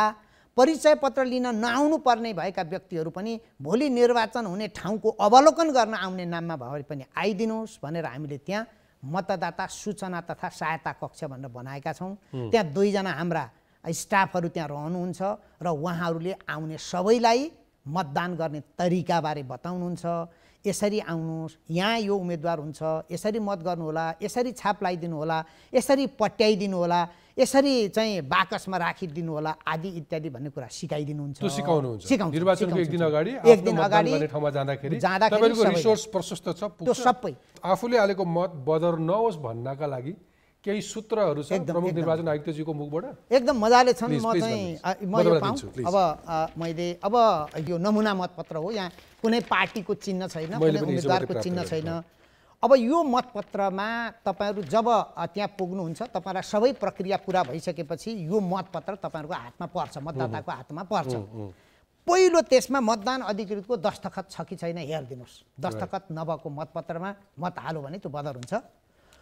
परिचय पत्र लिन नआउनु पर्ने भएका व्यक्तिहरू पनि भोलि निर्वाचन हुने ठाउँको अवलोकन गर्न आउने नाममा भए पनि आइदिनुहोस् भनेर हामीले त्यहाँ मतदाता सूचना तथा सहायता कक्ष भनेर बनाएका छौँ त्यहाँ दुईजना हाम्रा स्टाफहरू त्यहाँ रहनुहुन्छ र उहाँहरूले आउने सबैलाई मतदान गर्ने तरिकाबारे बताउनुहुन्छ यसरी आउनुहोस् यहाँ यो उम्मेदवार हुन्छ यसरी मत गर्नुहोला यसरी छाप लगाइदिनु होला यसरी पट्याइदिनु होला यसरी चाहिँ बाकसमा राखिदिनु होला आदि इत्यादि भन्ने कुरा सिकाइदिनुहुन्छ त्यो सबै आफूले हालेको मत बदर नहोस् भन्नका लागि केही सूत्रहरू छन् प्रमुख निर्वाचन आयुक्तजीको मुखबाट एकदम मजाले छन् म चाहिँ म यो पाउँछु अब मैले अब यो नमुना मतपत्र हो यहाँ कुनै पार्टीको चिन्ह छैन कुनै उम्मेदवारको चिन्ह छैन अब यो मतपत्रमा तपाईँहरू जब त्यहाँ पुग्नुहुन्छ तपाईँलाई सबै प्रक्रिया पुरा भइसकेपछि यो मतपत्र तपाईँहरूको हातमा पर्छ मतदाताको हातमा पर्छ पहिलो त्यसमा मतदान अधिकृतको दस्तखत छ कि छैन हेरिदिनुहोस् दस्तखत नभएको मतपत्रमा मत हाल्यो भने त्यो बदर हुन्छ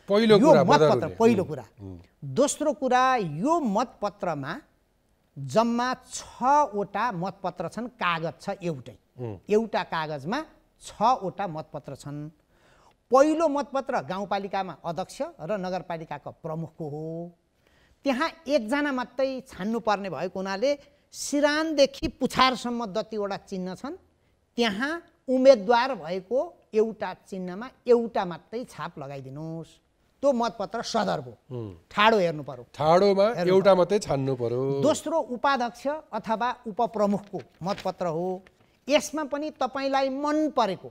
पहिलो यो मतपत्र पहिलो कुरा दोस्रो कुरा यो मतपत्रमा जम्मा छवटा मतपत्र छन् कागज छ एउटै एउटा कागजमा छवटा मतपत्र छन् पहिलो मतपत्र गाउँपालिकामा अध्यक्ष र नगरपालिकाको प्रमुखको हो त्यहाँ एकजना मात्रै छान्नुपर्ने भएको हुनाले सिरानदेखि पुछारसम्म जतिवटा चिन्ह छन् त्यहाँ उम्मेद्वार भएको एउटा चिन्हमा एउटा मात्रै छाप लगाइदिनुहोस् त्यो मतपत्र सदरको ठाडो हेर्नु पर्यो ठाडोमा एउटा मात्रै छान्नु पर्यो दोस्रो उपाध्यक्ष अथवा उपप्रमुखको मतपत्र हो यसमा पनि तपाईँलाई मन परेको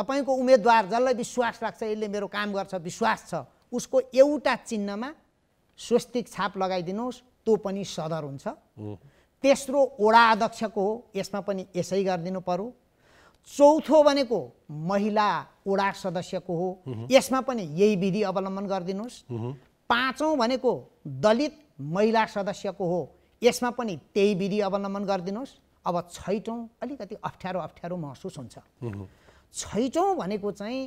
तपाईँको उम्मेदवार जसलाई विश्वास लाग्छ यसले मेरो काम गर्छ विश्वास छ उसको एउटा चिन्हमा स्वस्तिक छाप लगाइदिनुहोस् त्यो पनि सदर हुन्छ तेस्रो ओडा अध्यक्षको हो यसमा पनि यसै गरिदिनु पर्यो चौथो भनेको महिला ओडा सदस्यको हो यसमा पनि यही विधि अवलम्बन गरिदिनुहोस् पाँचौँ भनेको दलित महिला सदस्यको हो यसमा पनि त्यही विधि अवलम्बन गरिदिनुहोस् अब छैटौँ अलिकति अप्ठ्यारो अप्ठ्यारो महसुस हुन्छ छैटौँ भनेको चाहिँ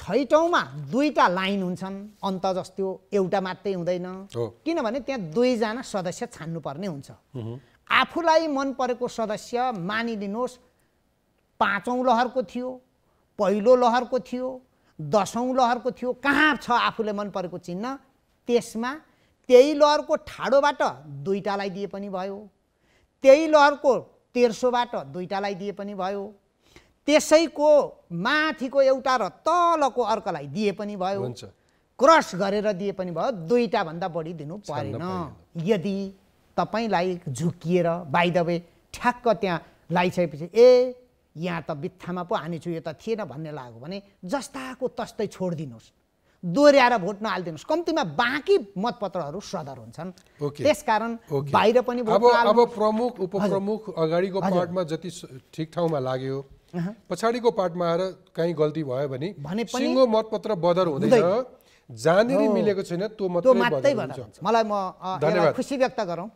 छैटौँमा दुईवटा लाइन हुन्छन् अन्त जस्तो एउटा मात्रै हुँदैन किनभने त्यहाँ दुईजना सदस्य छान्नुपर्ने हुन्छ आफूलाई मन परेको सदस्य मानिलिनुहोस् पाँचौँ लहरको थियो पहिलो लहरको थियो दसौँ लहरको थियो कहाँ छ आफूले मन परेको चिन्ह त्यसमा त्यही लहरको ठाडोबाट दुईवटालाई दिए पनि भयो त्यही लहरको तेर्सोबाट दुईवटालाई दिए पनि भयो त्यसैको माथिको एउटा र तलको अर्कोलाई दिए पनि भयो क्रस गरेर दिए पनि भयो दुईवटाभन्दा बढी दिनु परेन यदि तपाईँलाई झुकिएर बाई ठ्याक्क त्यहाँ लगाइसकेपछि ए यहाँ त बित्थामा पो हानेछु यो त थिएन भन्ने लाग्यो भने जस्ताको तस्तै छोडिदिनुहोस् दोहोऱ्याएर भोट नहालिदिनुहोस् कम्तीमा बाँकी मतपत्रहरू सदर हुन्छन् त्यसकारण बाहिर पनि अब अब प्रमुख उपप्रमुख अगाडिको पार्टमा जति ठिक ठाउँमा लाग्यो पछाडिको पार्टमा आएर कहीँ गल्ती भयो भने सिङ्गो मतपत्र बदर हुँदैन जहाँनिर मिलेको छैन त्यो मात्रै मलाई म खुसी व्यक्त गरौँ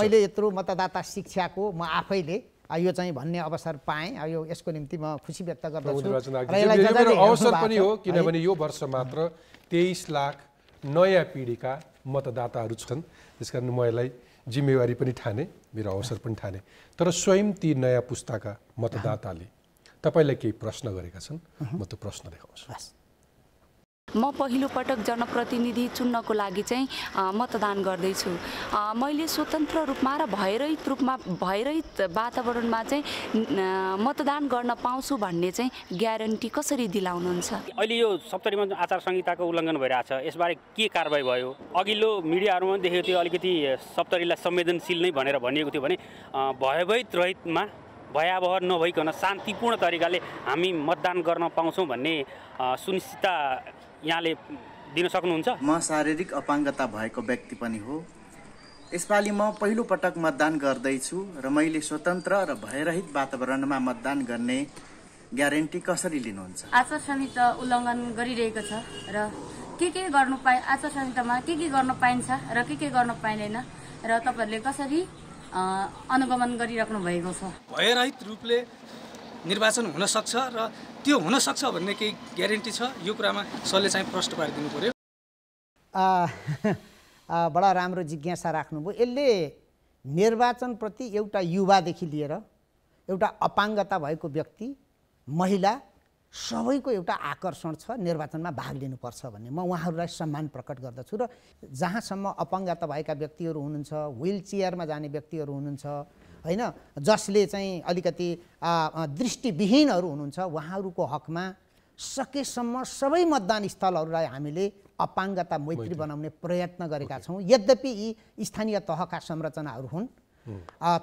मैले यत्रो मतदाता शिक्षाको म आफैले यो चाहिँ भन्ने अवसर पाएँ यो यसको निम्ति म खुसी व्यक्त गर्दछु अवसर पनि हो किनभने यो वर्ष मात्र तेइस लाख नयाँ पिँढीका मतदाताहरू छन् त्यस कारण म यसलाई जिम्मेवारी पनि ठाने मेरो अवसर पनि ठाने तर स्वयं ती नयाँ पुस्ताका मतदाताले तपाईँलाई केही प्रश्न गरेका छन् म त्यो प्रश्न देखाउँछु म पहिलो पटक जनप्रतिनिधि चुन्नको लागि चाहिँ मतदान गर्दैछु मैले स्वतन्त्र रूपमा र भयरहित रूपमा भयरहित वातावरणमा चाहिँ मतदान गर्न पाउँछु भन्ने चाहिँ ग्यारेन्टी कसरी दिलाउनुहुन्छ अहिले यो सप्तरीमा आचार संहिताको उल्लङ्घन भइरहेको छ यसबारे के कारवाही भयो अघिल्लो मिडियाहरूमा देखेको थियो अलिकति सप्तरीलाई संवेदनशील नै भनेर भनिएको थियो भने भयभीत रहितमा भयावह नभइकन शान्तिपूर्ण तरिकाले हामी मतदान गर्न पाउँछौँ भन्ने सुनिश्चितता यहाँले दिन सक्नुहुन्छ म शारीरिक अपाङ्गता भएको व्यक्ति पनि हो यसपालि म पहिलो पटक मतदान गर्दैछु र मैले स्वतन्त्र र भयरहित वातावरणमा मतदान गर्ने ग्यारेन्टी कसरी लिनुहुन्छ आचार संहिता उल्लङ्घन गरिरहेको छ र के के गर्नु पाए आचार संहितामा के के गर्न पाइन्छ र के के गर्न पाइँदैन र तपाईँहरूले कसरी अनुगमन गरिराख्नु भएको छ भयरहित रूपले निर्वाचन हुन सक्छ र त्यो हुनसक्छ भन्ने केही ग्यारेन्टी छ यो कुरामा सरले चाहिँ प्रश्न पारिदिनु पऱ्यो बडा राम्रो जिज्ञासा राख्नुभयो यसले निर्वाचनप्रति एउटा युवादेखि लिएर एउटा अपाङ्गता भएको व्यक्ति महिला सबैको एउटा आकर्षण छ निर्वाचनमा भाग लिनुपर्छ भन्ने म उहाँहरूलाई सम्मान प्रकट गर्दछु र जहाँसम्म अपाङ्गता भएका व्यक्तिहरू हुनुहुन्छ व्हिल चेयरमा जाने व्यक्तिहरू हुनुहुन्छ होइन जसले चाहिँ अलिकति दृष्टिविहीनहरू हुनुहुन्छ उहाँहरूको हकमा सकेसम्म सबै मतदान स्थलहरूलाई हामीले अपाङ्गता मैत्री बनाउने प्रयत्न गरेका छौँ यद्यपि यी स्थानीय तहका संरचनाहरू हुन्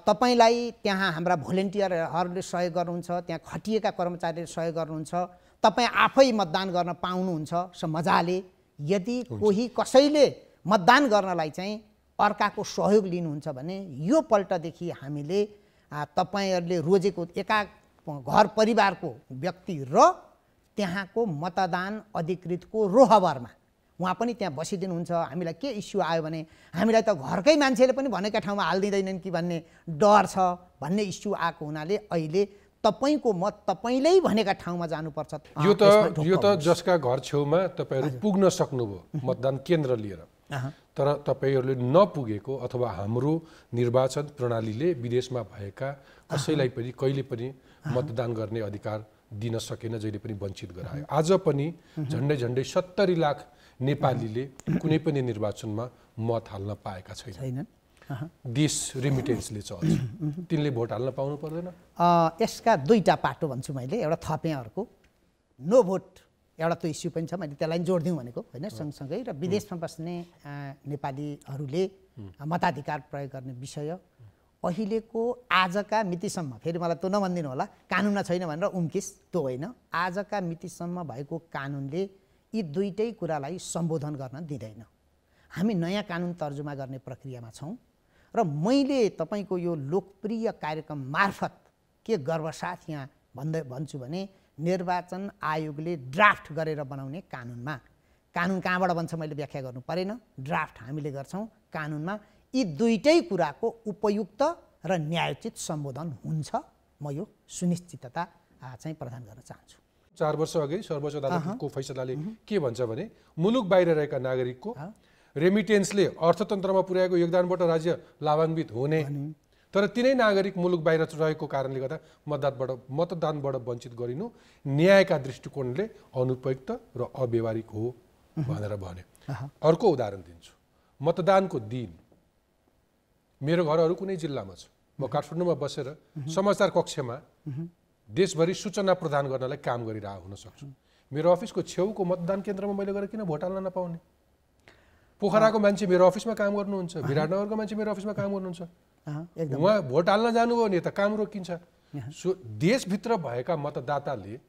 तपाईँलाई त्यहाँ हाम्रा भोलिन्टियरहरूले सहयोग गर्नुहुन्छ त्यहाँ खटिएका कर्मचारीले सहयोग गर्नुहुन्छ तपाईँ आफै मतदान गर्न पाउनुहुन्छ मजाले यदि कोही कसैले मतदान गर्नलाई चाहिँ अर्काको सहयोग लिनुहुन्छ भने यो पल्टदेखि हामीले तपाईँहरूले रोजेको एका घर परिवारको व्यक्ति र त्यहाँको मतदान अधिकृतको रोहबरमा उहाँ पनि त्यहाँ बसिदिनुहुन्छ हामीलाई के इस्यु आयो भने हामीलाई त घरकै मान्छेले पनि भनेका ठाउँमा हालिदिँदैनन् कि भन्ने डर छ भन्ने इस्यु आएको हुनाले अहिले तपाईँको मत तपाईँले भनेका ठाउँमा जानुपर्छ यो त यो त जसका घर छेउमा तपाईँहरू पुग्न सक्नुभयो मतदान केन्द्र लिएर Uh-huh. तर तपाईँहरूले नपुगेको अथवा हाम्रो निर्वाचन प्रणालीले विदेशमा भएका uh-huh. कसैलाई पनि कहिले पनि uh-huh. मतदान गर्ने अधिकार दिन सकेन जहिले पनि वञ्चित गरायो आज पनि झन्डै झन्डै सत्तरी लाख नेपालीले कुनै पनि निर्वाचनमा मत हाल्न पाएका छैन देश रेमिटेन्सले चल्छ तिनले भोट हाल्न पाउनु पर्दैन यसका दुईवटा पाटो भन्छु मैले एउटा थपेँ अर्को नो भोट एउटा त्यो इस्यु पनि छ मैले त्यसलाई जोडिदिउँ भनेको होइन सँगसँगै र विदेशमा बस्ने नेपालीहरूले मताधिकार प्रयोग गर्ने विषय अहिलेको आजका मितिसम्म फेरि मलाई त्यो नभनिदिनु होला कानुनमा छैन भनेर उम्किस त्यो होइन आजका मितिसम्म भएको कानुनले यी दुइटै कुरालाई सम्बोधन गर्न दिँदैन हामी नयाँ कानुन तर्जुमा गर्ने प्रक्रियामा छौँ र मैले तपाईँको यो लोकप्रिय कार्यक्रम मार्फत के गर्वसाथ यहाँ भन्दै भन्छु भने निर्वाचन आयोगले ड्राफ्ट गरेर बनाउने कानुनमा कानुन कहाँबाट बन्छ मैले व्याख्या गर्नु परेन ड्राफ्ट हामीले गर्छौँ कानुनमा यी दुइटै कुराको उपयुक्त र न्यायोचित सम्बोधन हुन्छ म यो सुनिश्चितता चाहिँ प्रदान गर्न चाहन्छु चार वर्ष अघि सर्वोच्च अदालतको फैसलाले के भन्छ भने मुलुक बाहिर रहेका नागरिकको रेमिटेन्सले अर्थतन्त्रमा पुर्याएको योगदानबाट राज्य लाभान्वित हुने तर तिनै नागरिक मुलुक बाहिर रहेको कारणले गर्दा मतदानबाट मतदानबाट वञ्चित गरिनु न्यायका दृष्टिकोणले अनुपयुक्त र अव्यवहारिक हो भनेर भने अर्को उदाहरण दिन्छु मतदानको दिन मेरो घर कुनै जिल्लामा छ म काठमाडौँमा बसेर समाचार कक्षमा देशभरि सूचना प्रदान गर्नलाई काम गरिरहेको सक्छु मेरो अफिसको छेउको मतदान केन्द्रमा मैले गरेर किन भोट हाल्न नपाउने पोखराको मान्छे मेरो अफिसमा काम गर्नुहुन्छ विराटनगरको मान्छे मेरो अफिसमा काम गर्नुहुन्छ उहाँ भोट हाल्न जानुभयो भने त काम रोकिन्छ सो देशभित्र भएका मतदाताले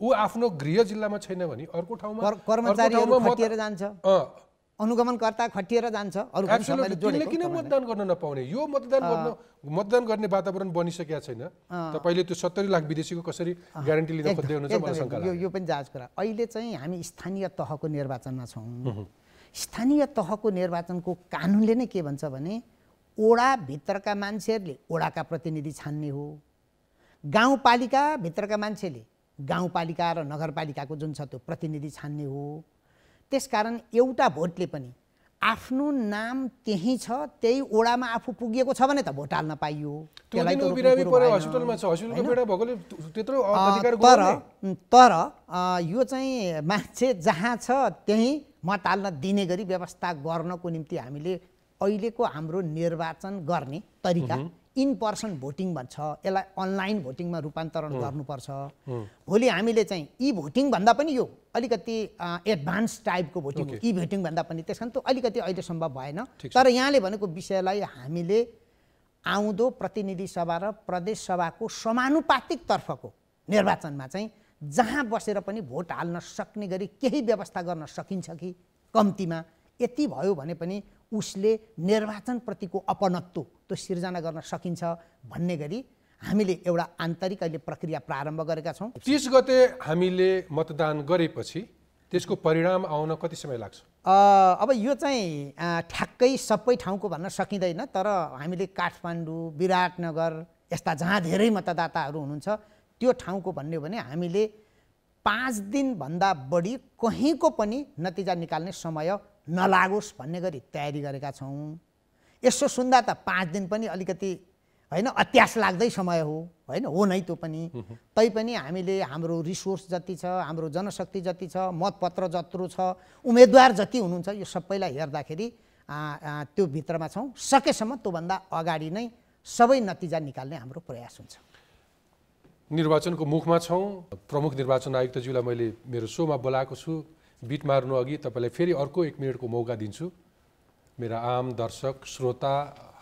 ऊ आफ्नो गृह जिल्लामा छैन भने अर्को ठाउँमा कर्मचारीहरू खटिएर जान्छ अनुगमनकर्ता खटिएर जान्छ किन मतदान गर्न नपाउने यो मतदान गर्न मतदान गर्ने वातावरण बनिसकेका छैन तपाईँले त्यो सत्तरी लाख विदेशीको कसरी ग्यारेन्टी लिन खोज्दै हुनुहुन्छ यो यो पनि जाँच कुरा अहिले चाहिँ हामी स्थानीय तहको निर्वाचनमा छौँ स्थानीय तहको निर्वाचनको कानुनले नै के भन्छ भने ओडाभित्रका मान्छेहरूले ओडाका प्रतिनिधि छान्ने हो गाउँपालिकाभित्रका मान्छेले गाउँपालिका र नगरपालिकाको जुन छ त्यो प्रतिनिधि छान्ने हो त्यसकारण एउटा भोटले पनि आफ्नो नाम त्यही छ त्यही ओडामा आफू पुगेको छ भने त भोट हाल्न पाइयो तर तर यो चाहिँ मान्छे जहाँ छ त्यहीँ मत हाल्न दिने गरी व्यवस्था गर्नको निम्ति हामीले अहिलेको हाम्रो निर्वाचन गर्ने तरिका इन पर्सन भोटिङ भन्छ यसलाई अनलाइन भोटिङमा रूपान्तरण गर्नुपर्छ भोलि हामीले चाहिँ ई भन्दा पनि यो अलिकति एडभान्स टाइपको भोटिङ इ ई भन्दा पनि त्यस कारण त अलिकति अहिले सम्भव भएन तर यहाँले भनेको विषयलाई हामीले आउँदो प्रतिनिधि सभा र प्रदेश सभाको समानुपातिक तर्फको निर्वाचनमा चाहिँ जहाँ बसेर पनि भोट हाल्न सक्ने गरी केही व्यवस्था गर्न सकिन्छ कि कम्तीमा यति भयो भने पनि उसले निर्वाचनप्रतिको अपनत्व त्यो सिर्जना गर्न सकिन्छ भन्ने गरी हामीले एउटा आन्तरिक अहिले प्रक्रिया प्रारम्भ गरेका छौँ तिस गते हामीले मतदान गरेपछि त्यसको परिणाम आउन कति समय लाग्छ अब यो चाहिँ ठ्याक्कै सबै ठाउँको भन्न सकिँदैन तर हामीले काठमाडौँ विराटनगर यस्ता जहाँ धेरै मतदाताहरू हुनुहुन्छ त्यो ठाउँको भन्यो भने हामीले पाँच दिनभन्दा बढी कहीँको पनि नतिजा निकाल्ने समय नलागोस् भन्ने गरी तयारी गरेका छौँ यसो सुन्दा त पाँच दिन पनि अलिकति होइन अत्यास लाग्दै समय हो होइन हो नै त्यो पनि तैपनि हामीले हाम्रो रिसोर्स जति छ हाम्रो जनशक्ति जति छ मतपत्र जत्रो छ उम्मेदवार जति हुनुहुन्छ यो सबैलाई हेर्दाखेरि त्यो भित्रमा छौँ सकेसम्म त्योभन्दा अगाडि नै सबै नतिजा निकाल्ने हाम्रो प्रयास हुन्छ निर्वाचनको मुखमा छौँ प्रमुख निर्वाचन आयुक्तज्यूलाई मैले मेरो सोमा बोलाएको छु बिट मार्नु अघि तपाईँलाई फेरि अर्को एक मिनटको मौका दिन्छु मेरा आम दर्शक श्रोता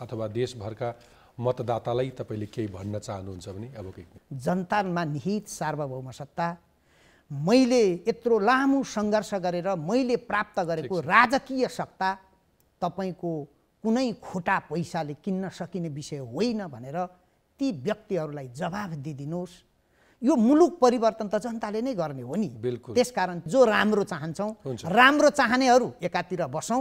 अथवा देशभरका मतदातालाई तपाईँले केही भन्न चाहनुहुन्छ भने अब के जनतामा निहित सार्वभौम सत्ता मैले यत्रो लामो सङ्घर्ष गरेर मैले प्राप्त गरेको राजकीय सत्ता तपाईँको कुनै खोटा पैसाले किन्न सकिने विषय होइन भनेर ती व्यक्तिहरूलाई जवाफ दिइदिनुहोस् यो मुलुक परिवर्तन त जनताले नै गर्ने हो नि त्यसकारण जो राम्रो चाहन्छौँ राम्रो चाहनेहरू एकातिर बसौँ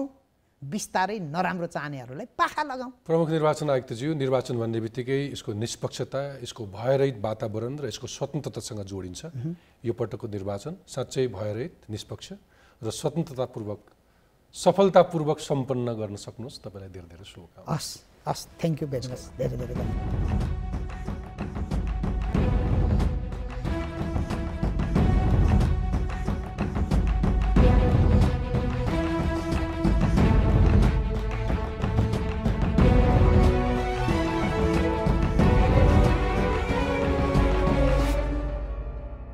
बिस्तारै नराम्रो चाहनेहरूलाई पाखा लगाऊ प्रमुख निर्वाचन आयुक्तज्यू निर्वाचन भन्ने बित्तिकै यसको निष्पक्षता यसको भयरहित वातावरण र यसको स्वतन्त्रतासँग जोडिन्छ यो पटकको निर्वाचन साँच्चै भयरहित निष्पक्ष र स्वतन्त्रतापूर्वक सफलतापूर्वक सम्पन्न गर्न सक्नुहोस् तपाईँलाई धेरै धेरै शुभकामना हस् हस् थ्याङ्क यू भेरी मच धेरै धेरै धन्यवाद